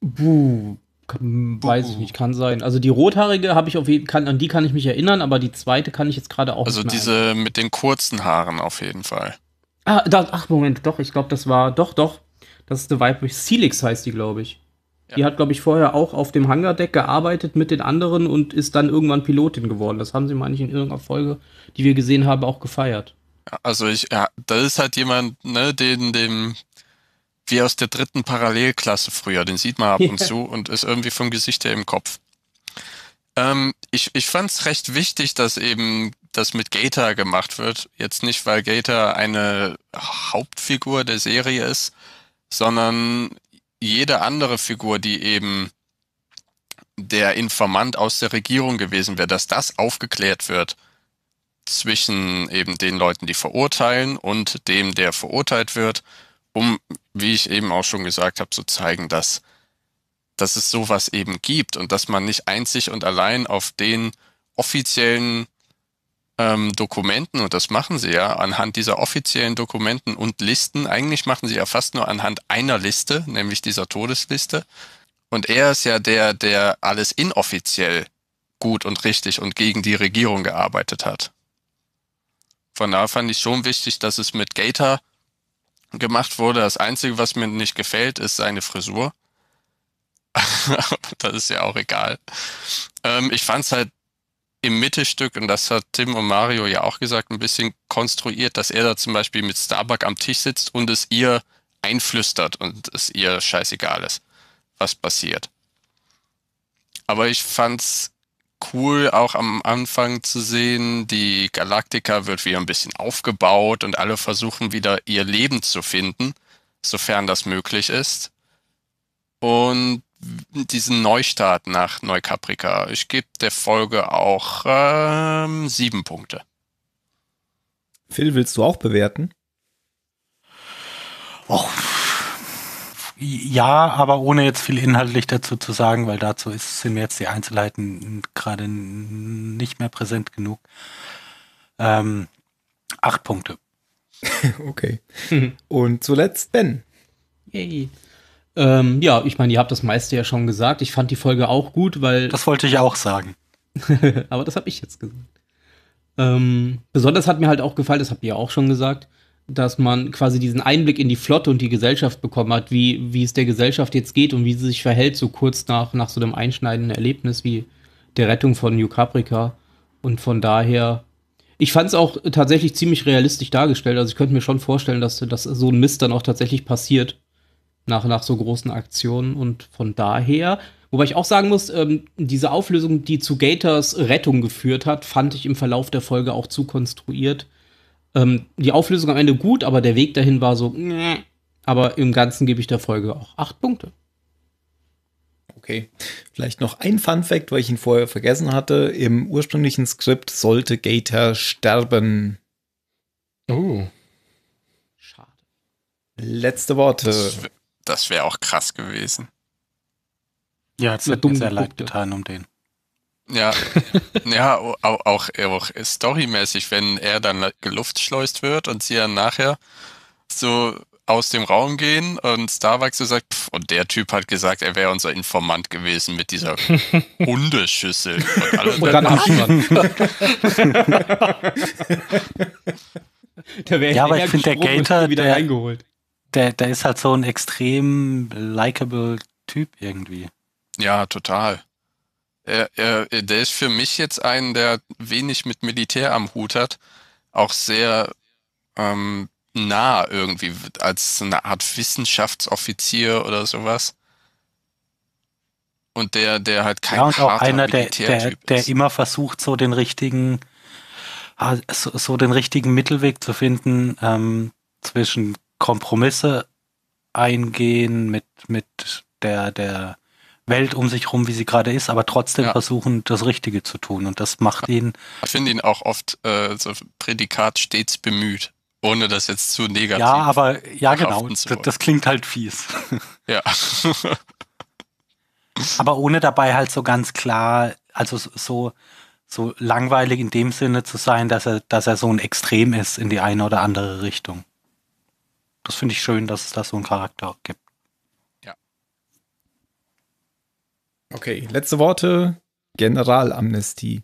Buh, kann, weiß ich nicht, kann sein. Also die rothaarige habe ich auf jeden Fall, an die kann ich mich erinnern, aber die zweite kann ich jetzt gerade auch also nicht. Also diese erinnern. mit den kurzen Haaren auf jeden Fall. Ah, da, ach Moment, doch, ich glaube, das war, doch, doch, das ist eine weibliche. Celix heißt die, glaube ich. Ja. Die hat, glaube ich, vorher auch auf dem Hangardeck gearbeitet mit den anderen und ist dann irgendwann Pilotin geworden. Das haben sie, meine ich, in irgendeiner Folge, die wir gesehen haben, auch gefeiert. Also ich, ja, da ist halt jemand, ne, den, dem, wie aus der dritten Parallelklasse früher, den sieht man ab und zu und ist irgendwie vom Gesicht her im Kopf. Ähm, ich ich fand es recht wichtig, dass eben das mit Gator gemacht wird. Jetzt nicht, weil Gator eine Hauptfigur der Serie ist, sondern jede andere Figur, die eben der Informant aus der Regierung gewesen wäre, dass das aufgeklärt wird zwischen eben den Leuten, die verurteilen und dem, der verurteilt wird, um, wie ich eben auch schon gesagt habe, zu zeigen, dass, dass es sowas eben gibt und dass man nicht einzig und allein auf den offiziellen ähm, Dokumenten, und das machen sie ja anhand dieser offiziellen Dokumenten und Listen, eigentlich machen sie ja fast nur anhand einer Liste, nämlich dieser Todesliste. Und er ist ja der, der alles inoffiziell gut und richtig und gegen die Regierung gearbeitet hat. Von daher fand ich schon wichtig, dass es mit Gator gemacht wurde. Das Einzige, was mir nicht gefällt, ist seine Frisur. das ist ja auch egal. Ähm, ich fand es halt im Mittelstück, und das hat Tim und Mario ja auch gesagt, ein bisschen konstruiert, dass er da zum Beispiel mit Starbuck am Tisch sitzt und es ihr einflüstert und es ihr scheißegal ist, was passiert. Aber ich fand's cool, auch am Anfang zu sehen, die Galaktika wird wieder ein bisschen aufgebaut und alle versuchen wieder ihr Leben zu finden, sofern das möglich ist. Und diesen Neustart nach Neukaprika. Ich gebe der Folge auch ähm, sieben Punkte. Phil, willst du auch bewerten? Och. Ja, aber ohne jetzt viel inhaltlich dazu zu sagen, weil dazu ist, sind mir jetzt die Einzelheiten gerade nicht mehr präsent genug. Ähm, acht Punkte. okay. Und zuletzt Ben. Yay. Ähm, ja, ich meine, ihr habt das meiste ja schon gesagt. Ich fand die Folge auch gut, weil. Das wollte ich auch sagen. aber das habe ich jetzt gesagt. Ähm, besonders hat mir halt auch gefallen, das habt ihr ja auch schon gesagt, dass man quasi diesen Einblick in die Flotte und die Gesellschaft bekommen hat, wie, wie es der Gesellschaft jetzt geht und wie sie sich verhält, so kurz nach, nach so einem einschneidenden Erlebnis wie der Rettung von New Caprica. Und von daher, ich fand es auch tatsächlich ziemlich realistisch dargestellt. Also ich könnte mir schon vorstellen, dass, dass so ein Mist dann auch tatsächlich passiert nach, nach so großen Aktionen. Und von daher, wobei ich auch sagen muss, ähm, diese Auflösung, die zu Gators Rettung geführt hat, fand ich im Verlauf der Folge auch zu konstruiert. Ähm, die Auflösung am Ende gut, aber der Weg dahin war so, meh. aber im Ganzen gebe ich der Folge auch acht Punkte. Okay. Vielleicht noch ein Fun Fact, weil ich ihn vorher vergessen hatte. Im ursprünglichen Skript sollte Gator sterben. Oh. Schade. Letzte Worte. Das das wäre auch krass gewesen. Ja, hat sehr, sehr leid getan um den. Ja, ja auch, auch, auch storymäßig, wenn er dann geluftschleust wird und sie dann nachher so aus dem Raum gehen und Starbucks so sagt, pff, und der Typ hat gesagt, er wäre unser Informant gewesen mit dieser Hundeschüssel. Und, alle und dann Abstand. da ja, aber ich finde, der Gator, wieder der, reingeholt der, der ist halt so ein extrem likable Typ irgendwie. Ja, total. Er, er, der ist für mich jetzt ein, der wenig mit Militär am Hut hat, auch sehr ähm, nah irgendwie, als eine Art Wissenschaftsoffizier oder sowas. Und der, der halt kein ja, und auch einer, der, der, der immer versucht, so den richtigen, ah, so, so den richtigen Mittelweg zu finden ähm, zwischen Kompromisse eingehen mit, mit der, der Welt um sich rum, wie sie gerade ist, aber trotzdem ja. versuchen, das Richtige zu tun. Und das macht ihn. Ich finde ihn auch oft äh, so Prädikat stets bemüht, ohne das jetzt zu negativ. Ja, aber ja, genau. Das, das klingt halt fies. Ja. aber ohne dabei halt so ganz klar, also so, so langweilig in dem Sinne zu sein, dass er, dass er so ein Extrem ist in die eine oder andere Richtung das finde ich schön, dass es da so einen Charakter gibt. Ja. Okay, letzte Worte. Generalamnestie.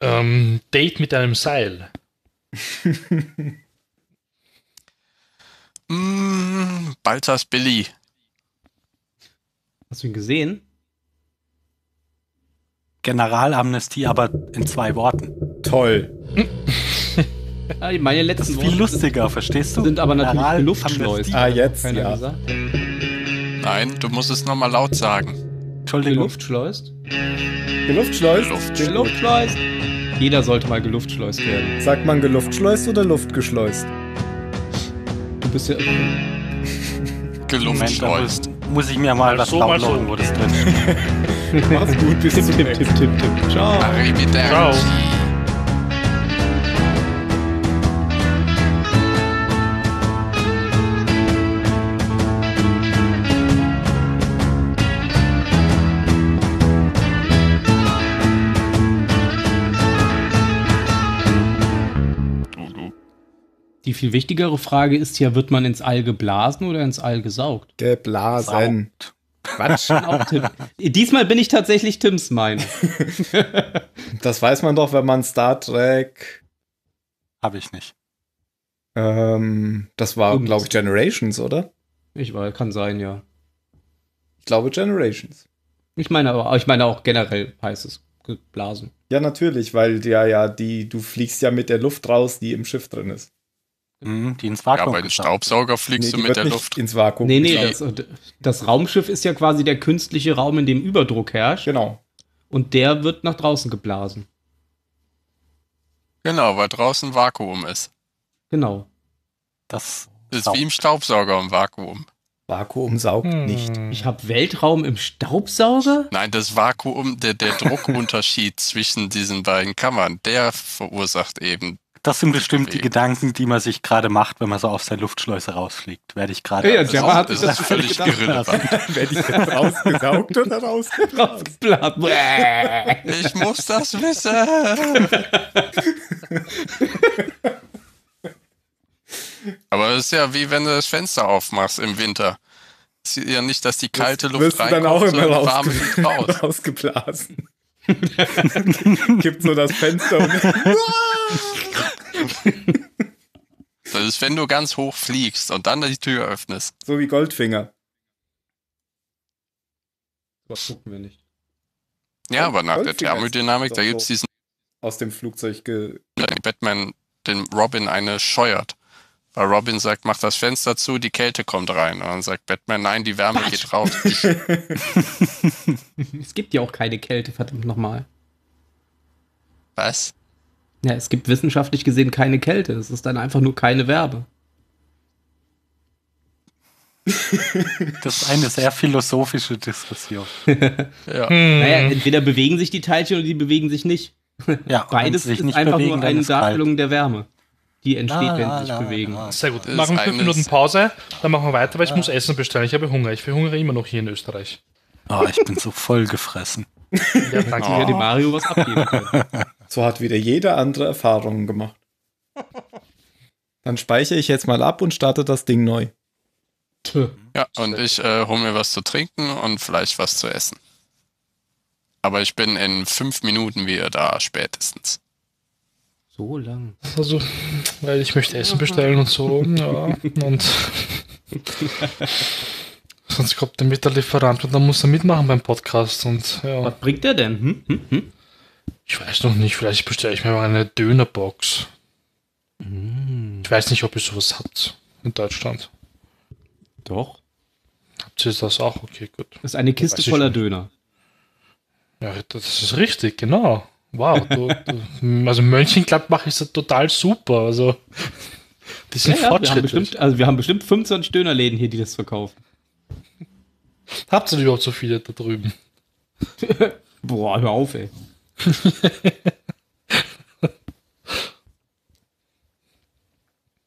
Ähm, Date mit einem Seil. mm, Balthas Billy. Hast du ihn gesehen? Generalamnestie, aber in zwei Worten. Toll. meine letzten das ist viel lustiger, sind, verstehst du? Sind aber natürlich Aral Luftschleusen. Ah, jetzt, ja. Nein, du musst es nochmal laut sagen. Entschuldigung. Geluftschleust? Geluftschleust? Geluftschleust. Jeder sollte mal geluftschleust werden. Sagt man geluftschleust oder luftgeschleust? Du bist ja... geluftschleust. muss ich mir mal was so, wo das drin ist. Mach's gut, bis zum Tipp, Tipp, Tipp, Tipp. Ciao. Arrivederci. Ciao. Die viel wichtigere Frage ist ja, wird man ins All geblasen oder ins All gesaugt? Geblasen. Saugt. Quatsch. Diesmal bin ich tatsächlich Tims Meinung. das weiß man doch, wenn man Star Trek. Habe ich nicht. Ähm, das war, glaube ich, Generations, oder? Ich war, kann sein, ja. Ich glaube Generations. Ich meine aber, ich meine auch generell heißt es geblasen. Ja, natürlich, weil ja, ja, die, du fliegst ja mit der Luft raus, die im Schiff drin ist. Genau. Mhm, die ins Vakuum. Ja, bei den Staubsauger fliegst nee, du mit der Luft. Ins Vakuum. Nee, nee, das, das, Raumschiff ist ja quasi der künstliche Raum, in dem Überdruck herrscht. Genau. Und der wird nach draußen geblasen. Genau, weil draußen Vakuum ist. Genau. Das, das ist wie im Staubsauger im Vakuum. Vakuum saugt hm. nicht. Ich habe Weltraum im Staubsauger? Nein, das Vakuum, der, der Druckunterschied zwischen diesen beiden Kammern, der verursacht eben das sind bestimmt Deswegen. die Gedanken, die man sich gerade macht, wenn man so auf seine Luftschleuse rausfliegt. Werde ich gerade. Ja, ja, hat das, das völlig gedacht. Werde ich jetzt rausgesaugt oder rausgeblasen? ich muss das wissen. Aber es ist ja wie wenn du das Fenster aufmachst im Winter. ist ja nicht, dass die kalte Luft reinkommt, dann auch immer rausge rausgeblasen. Gibt nur das Fenster das ist, wenn du ganz hoch fliegst und dann die Tür öffnest. So wie Goldfinger. Was gucken wir nicht? Ja, aber nach Goldfinger der Thermodynamik, da gibt es diesen. Aus dem Flugzeug ge. Batman den Robin eine scheuert. Weil äh, Robin sagt, mach das Fenster zu, die Kälte kommt rein. Und dann sagt Batman, nein, die Wärme Batsch. geht raus. es gibt ja auch keine Kälte, verdammt nochmal. Was? Ja, es gibt wissenschaftlich gesehen keine Kälte. Es ist dann einfach nur keine Wärme. Das ist eine sehr philosophische Diskussion. ja. Hm. Naja, hm. entweder bewegen sich die Teilchen oder die bewegen sich nicht. Ja, Beides sich ist einfach nur eine Darstellung kalt. der Wärme die entsteht, ah, wenn sie sich ah, bewegen. Ah, Sehr gut. Machen wir fünf Minuten Pause, dann machen wir weiter, weil ich muss Essen bestellen. Ich habe Hunger. Ich verhungere immer noch hier in Österreich. Oh, ich bin so voll gefressen. Ja, danke, oh. dem Mario was abgeben können. So hat wieder jeder andere Erfahrungen gemacht. Dann speichere ich jetzt mal ab und starte das Ding neu. Ja, und ich äh, hole mir was zu trinken und vielleicht was zu essen. Aber ich bin in fünf Minuten wieder da, spätestens. So lang. Also, weil ich möchte Essen bestellen und so. Ja, und sonst kommt der Mieterlieferant und dann muss er mitmachen beim Podcast. Und, ja. Was bringt er denn? Hm? hm? Hm? Ich weiß noch nicht, vielleicht bestelle ich mir mal eine Dönerbox. Hm. Ich weiß nicht, ob ihr sowas habt in Deutschland. Doch. Habt ihr das auch? Okay, gut. Das ist eine Kiste voller Döner. Ja, das ist richtig, genau wow, du, du, also Mönchengladbach ist total super. Also die sind ja, fortschrittlich. wir bestimmt, also wir haben bestimmt 25 Dönerläden hier, die das verkaufen. Habt ihr denn überhaupt so viele da drüben? Boah, hör auf, ey.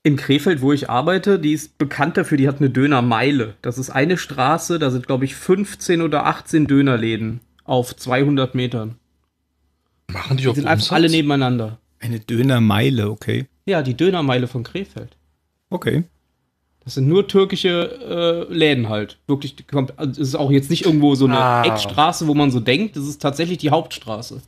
in Krefeld, wo ich arbeite, die ist bekannt dafür, die hat eine Dönermeile. Das ist eine Straße, da sind, glaube ich, 15 oder 18 Dönerläden auf 200 Metern. Machen die, die auch sind Umsatz? einfach alle nebeneinander. Eine Dönermeile, okay. Ja, die Dönermeile von Krefeld. Okay. Das sind nur türkische äh, Läden halt. Wirklich, also, es ist auch jetzt nicht irgendwo so eine ah. Eckstraße, wo man so denkt. Das ist tatsächlich die Hauptstraße.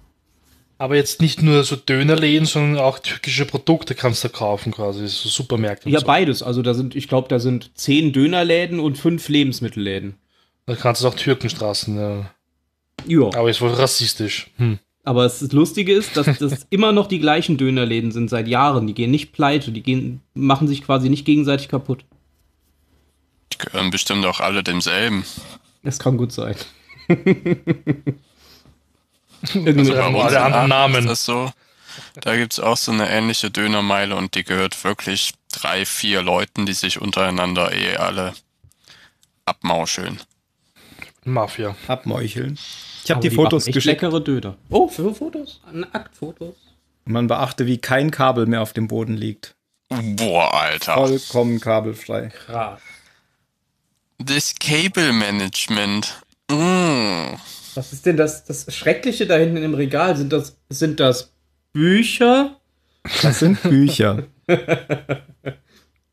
Aber jetzt nicht nur so Dönerläden, sondern auch türkische Produkte kannst du kaufen quasi, so Supermärkte. Ja, so. beides. Also da sind, ich glaube, da sind zehn Dönerläden und fünf Lebensmittelläden. Da kannst du auch Türkenstraßen. Ja. ja. Aber ist wohl rassistisch. Hm. Aber das Lustige ist, dass das immer noch die gleichen Dönerläden sind seit Jahren. Die gehen nicht pleite, die gehen, machen sich quasi nicht gegenseitig kaputt. Die gehören bestimmt auch alle demselben. Das kann gut sein. Irgendwie also bei anderen Namen. Ist das so? Da gibt es auch so eine ähnliche Dönermeile und die gehört wirklich drei, vier Leuten, die sich untereinander eh alle abmauscheln. Mafia. Abmeucheln. Ich habe die, die Fotos echt geschickt. Leckere Döder. Oh, für Fotos? Aktfotos. Man beachte, wie kein Kabel mehr auf dem Boden liegt. Boah, Alter. Vollkommen kabelfrei. Krass. Das Cable Management. Mm. Was ist denn das, das Schreckliche da hinten im Regal? Sind das, sind das Bücher? Das sind Bücher.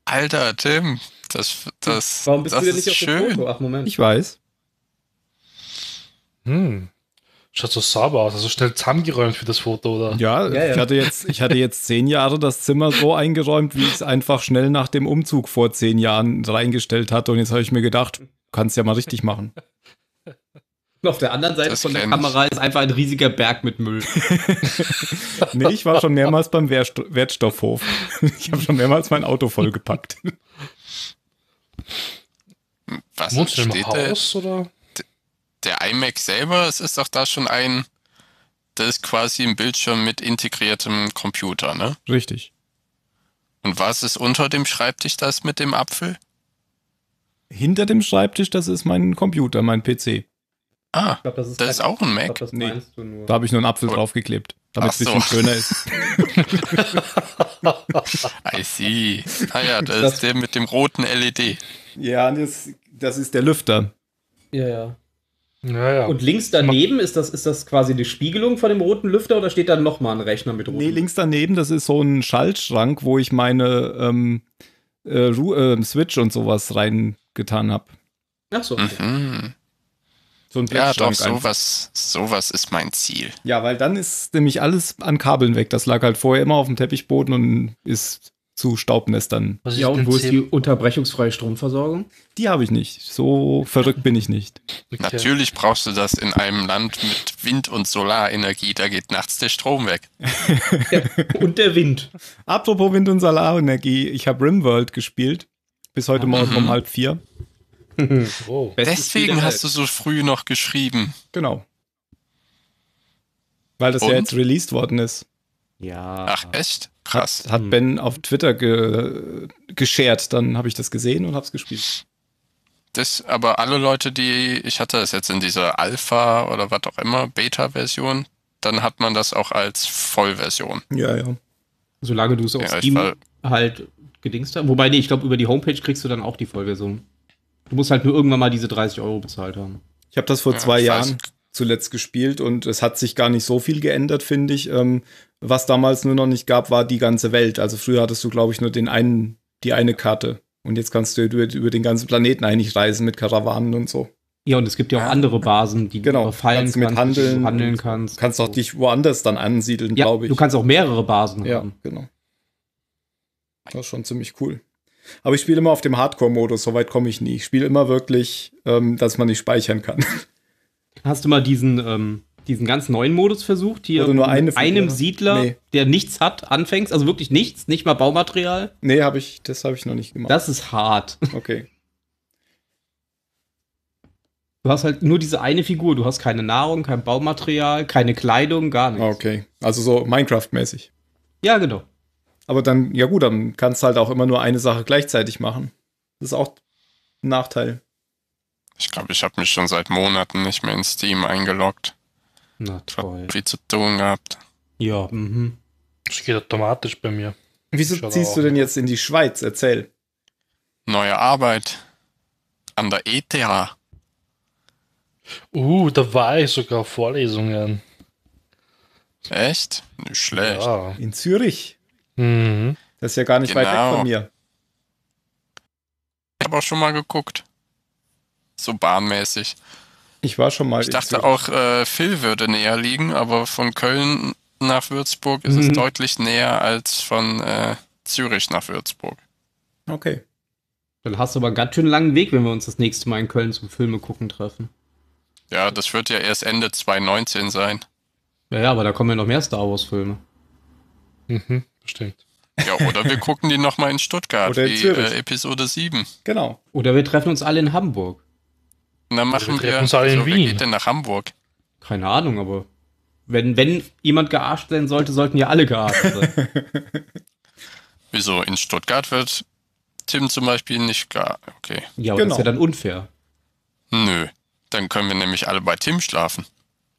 Alter, Tim, das, das, Warum bist das du denn nicht ist auf schön. Foto? Ach, Moment. Ich weiß. Hm. Schaut so sauber aus, also schnell zusammengeräumt für das Foto, oder? Ja, ja, ja, Ich, hatte jetzt, ich hatte jetzt zehn Jahre das Zimmer so eingeräumt, wie ich es einfach schnell nach dem Umzug vor zehn Jahren reingestellt hatte. Und jetzt habe ich mir gedacht, kannst ja mal richtig machen. auf der anderen Seite das von der Kamera ist einfach ein riesiger Berg mit Müll. nee, ich war schon mehrmals beim Wertstoffhof. Ich habe schon mehrmals mein Auto vollgepackt. Was Wohnst du im Haus, oder? der iMac selber, es ist doch da schon ein, das ist quasi ein Bildschirm mit integriertem Computer, ne? Richtig. Und was ist unter dem Schreibtisch das mit dem Apfel? Hinter dem Schreibtisch, das ist mein Computer, mein PC. Ah, glaub, das ist, das ist auch ein Mac. Glaub, nee, da habe ich nur einen Apfel oh. draufgeklebt, damit es so. bisschen schöner ist. I see. Ah ja, das, das, ist der mit dem roten LED. Ja, das, das ist der Lüfter. Ja, ja. Ja, ja. Und links daneben ist das, ist das quasi die Spiegelung von dem roten Lüfter oder steht da nochmal ein Rechner mit rotem? Nee, links daneben, das ist so ein Schaltschrank, wo ich meine ähm, äh, äh, Switch und sowas reingetan habe. Ach so. Okay. Mhm. So ein ja, doch, sowas, sowas ist mein Ziel. Ja, weil dann ist nämlich alles an Kabeln weg. Das lag halt vorher immer auf dem Teppichboden und ist zu Staubnestern. ja, und wo ist die unterbrechungsfreie Stromversorgung? Die habe ich nicht. So verrückt bin ich nicht. Okay. Natürlich brauchst du das in einem Land mit Wind- und Solarenergie. Da geht nachts der Strom weg. ja, und der Wind. Apropos Wind- und Solarenergie. Ich habe Rimworld gespielt. Bis heute mhm. Morgen um halb vier. oh. Deswegen hast du so früh noch geschrieben. Genau. Weil das und? ja jetzt released worden ist. Ja. Ach, echt? Krass. Hat, hat mhm. Ben auf Twitter ge geshared, dann habe ich das gesehen und habe es gespielt. Das, aber alle Leute, die, ich hatte es jetzt in dieser Alpha oder was auch immer, Beta-Version, dann hat man das auch als Vollversion. Ja, ja. Solange du es auf ja, Steam halt gedingst hast. Wobei, nee, ich glaube, über die Homepage kriegst du dann auch die Vollversion. Du musst halt nur irgendwann mal diese 30 Euro bezahlt haben. Ich habe das vor ja, zwei Jahren weiß zuletzt gespielt und es hat sich gar nicht so viel geändert, finde ich. Ähm, was damals nur noch nicht gab, war die ganze Welt. Also früher hattest du, glaube ich, nur den einen, die eine Karte. Und jetzt kannst du über, über, den ganzen Planeten eigentlich reisen mit Karawanen und so. Ja, und es gibt ja auch andere Basen, die genau, du fallen kannst, kannst mit handeln, handeln kannst. kannst auch dich woanders dann ansiedeln, ja, glaube ich. Du kannst auch mehrere Basen ja, haben. Ja, genau. Das ist schon ziemlich cool. Aber ich spiele immer auf dem Hardcore-Modus, soweit komme ich nie. Ich spiele immer wirklich, ähm, dass man nicht speichern kann. Hast du mal diesen, ähm, diesen ganz neuen Modus versucht? Hier Oder nur eine mit einem Siedler, nee. der nichts hat, anfängst? Also wirklich nichts, nicht mal Baumaterial? Nee, hab ich, das habe ich noch nicht gemacht. Das ist hart. Okay. Du hast halt nur diese eine Figur. Du hast keine Nahrung, kein Baumaterial, keine Kleidung, gar nichts. Okay. Also so Minecraft-mäßig. Ja, genau. Aber dann, ja gut, dann kannst du halt auch immer nur eine Sache gleichzeitig machen. Das ist auch ein Nachteil. Ich glaube, ich habe mich schon seit Monaten nicht mehr in Steam eingeloggt. Na toll. Viel zu tun gehabt. Ja, mhm. Das geht automatisch bei mir. Wieso ziehst du denn jetzt in die Schweiz? Erzähl. Neue Arbeit. An der ETH. Uh, da war ich sogar Vorlesungen. Echt? Nicht schlecht. Ja. In Zürich. Mhm. Das ist ja gar nicht genau. weit weg von genau. mir. Ich habe auch schon mal geguckt so bahnmäßig. Ich war schon mal. Ich dachte auch, äh, Phil würde näher liegen, aber von Köln nach Würzburg ist mhm. es deutlich näher als von äh, Zürich nach Würzburg. Okay. Dann hast du aber ganz schön langen Weg, wenn wir uns das nächste Mal in Köln zum Filme gucken treffen. Ja, das wird ja erst Ende 2019 sein. Ja, ja, aber da kommen ja noch mehr Star Wars-Filme. Mhm, bestimmt. Ja, oder wir gucken die nochmal in Stuttgart, oder in wie, Äh, Episode 7. Genau. Oder wir treffen uns alle in Hamburg. Und dann machen also wir, wir uns alle in also, Wien. Wer geht denn nach Hamburg? Keine Ahnung, aber wenn, wenn jemand gearscht werden sollte, sollten ja alle gearscht sein. Wieso? In Stuttgart wird Tim zum Beispiel nicht gearscht. Okay. Ja, aber genau. das ist ja genau. dann unfair. Nö. Dann können wir nämlich alle bei Tim schlafen.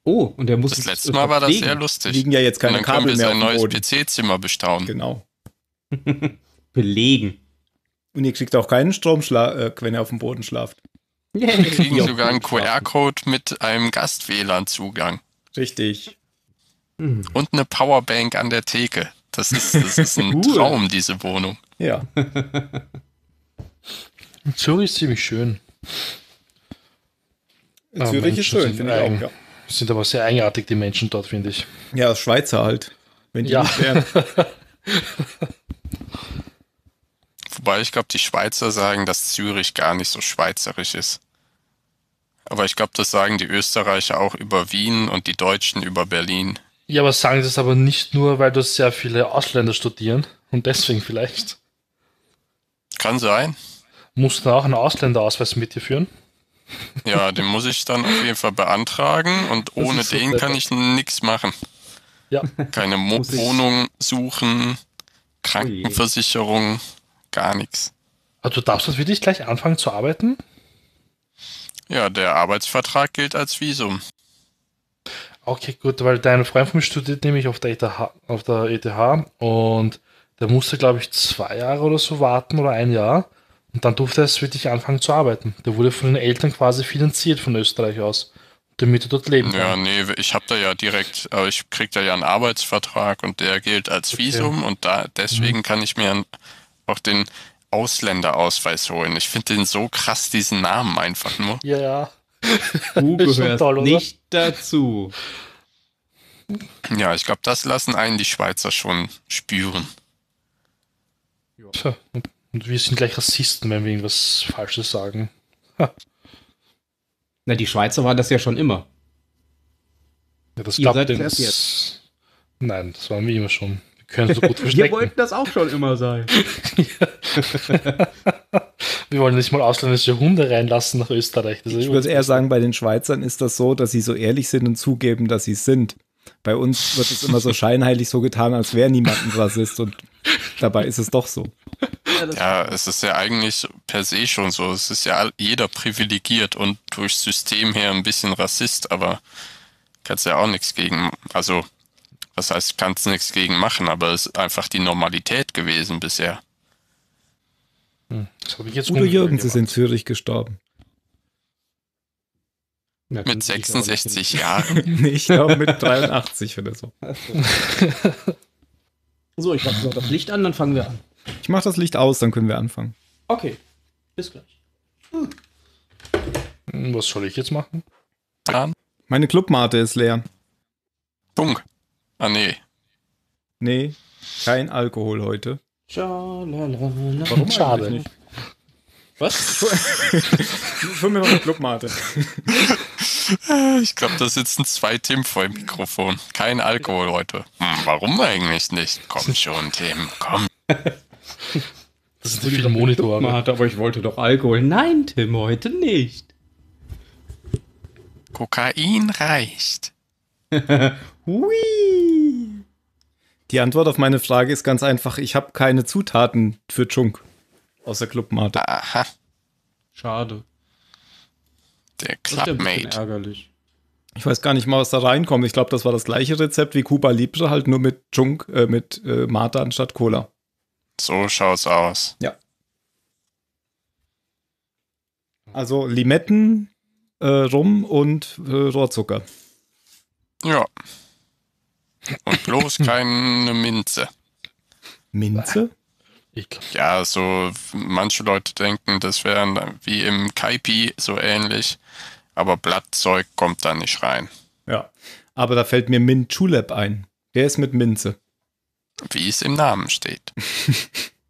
Oh, und er muss. Das letzte Mal war das sehr lustig. Liegen ja jetzt keine und dann Kabel können wir sein neues PC-Zimmer bestaunen. Genau. belegen. Und ihr kriegt auch keinen Strom, äh, wenn er auf dem Boden schlaft. Wir kriegen sogar einen QR-Code mit einem Gast-WLAN-Zugang. Richtig. Hm. Und eine Powerbank an der Theke. Das ist, das ist ein cool. Traum, diese Wohnung. Ja. Zürich ist ziemlich schön. Ah, Zürich ist schön, finde ich auch, ja. Sind aber sehr eigenartig, die Menschen dort, finde ich. Ja, Schweizer halt. Wenn die ja. nicht wären. Wobei ich glaube, die Schweizer sagen, dass Zürich gar nicht so schweizerisch ist. Aber ich glaube, das sagen die Österreicher auch über Wien und die Deutschen über Berlin. Ja, aber sagen sie es aber nicht nur, weil dort sehr viele Ausländer studieren und deswegen vielleicht. Kann sein. Musst du auch einen Ausländerausweis mit dir führen? Ja, den muss ich dann auf jeden Fall beantragen und das ohne so den kann ich nichts machen. Ja. Keine Mo Wohnung suchen, Krankenversicherung. Oh gar nichts. Also darfst du wirklich gleich anfangen zu arbeiten? Ja, der Arbeitsvertrag gilt als Visum. Okay, gut, weil dein Freund von mir studiert nämlich auf der ETH, auf der ETH und der musste, glaube ich, zwei Jahre oder so warten oder ein Jahr. Und dann durfte er es wirklich anfangen zu arbeiten. Der wurde von den Eltern quasi finanziert von Österreich aus, damit er dort leben kann. Ja, nee, ich habe da ja direkt, aber ich kriege da ja einen Arbeitsvertrag und der gilt als okay. Visum und da deswegen mhm. kann ich mir einen auch den Ausländerausweis holen. Ich finde den so krass, diesen Namen einfach nur. Ja, ja. Du gehörst toll, nicht dazu. Ja, ich glaube, das lassen einen die Schweizer schon spüren. Tja, und wir sind gleich Rassisten, wenn wir irgendwas Falsches sagen. Ha. Na, die Schweizer waren das ja schon immer. Ja, das Ihr seid uns... jetzt. Nein, das waren wir immer schon. Können so gut verstecken. Wir wollten das auch schon immer sein. Wir wollen nicht mal ausländische Hunde reinlassen nach Österreich. ich würde eher sagen, bei den Schweizern ist das so, dass sie so ehrlich sind und zugeben, dass sie es sind. Bei uns wird es immer so scheinheilig so getan, als wäre niemand ein Rassist und dabei ist es doch so. Ja, es ist ja eigentlich per se schon so. Es ist ja jeder privilegiert und durchs System her ein bisschen Rassist, aber kannst ja auch nichts gegen. Also das heißt, ich kann es nichts gegen machen, aber es ist einfach die Normalität gewesen bisher. Hm. Udo Jürgens ist in Zürich gestorben. Na, mit 66 Jahren? nee, ich glaube mit 83 oder so. so, ich mache das Licht an, dann fangen wir an. Ich mache das Licht aus, dann können wir anfangen. Okay, bis gleich. Hm. Was soll ich jetzt machen? Meine Clubmate ist leer. Funk. Ah, nee. Nee, kein Alkohol heute. Schalalala. Warum Schade. Nicht? Was? Füllen wir noch eine Clubmate. Äh, ich glaube, da sitzen zwei Tim vor dem Mikrofon. Kein Alkohol heute. Hm, warum eigentlich nicht? Komm schon, Tim, komm. Das ist viele Monitor. Mate, aber ich wollte doch Alkohol. Nein, Tim, heute nicht. Kokain reicht. Hui! Die Antwort auf meine Frage ist ganz einfach: Ich habe keine Zutaten für Chunk. aus der Clubmate. Aha. Schade. Der Clubmate. ärgerlich. Ich weiß gar nicht mal, was da reinkommt. Ich glaube, das war das gleiche Rezept wie Cuba Libre, halt nur mit Chunk, äh, mit äh, Mate anstatt Cola. So schaut's aus. Ja. Also Limetten, äh, Rum und äh, Rohrzucker. Ja. Und bloß keine Minze. Minze? Ja, so manche Leute denken, das wären wie im Kaipi so ähnlich, aber Blattzeug kommt da nicht rein. Ja, aber da fällt mir Mint Julep ein. Der ist mit Minze. Wie es im Namen steht.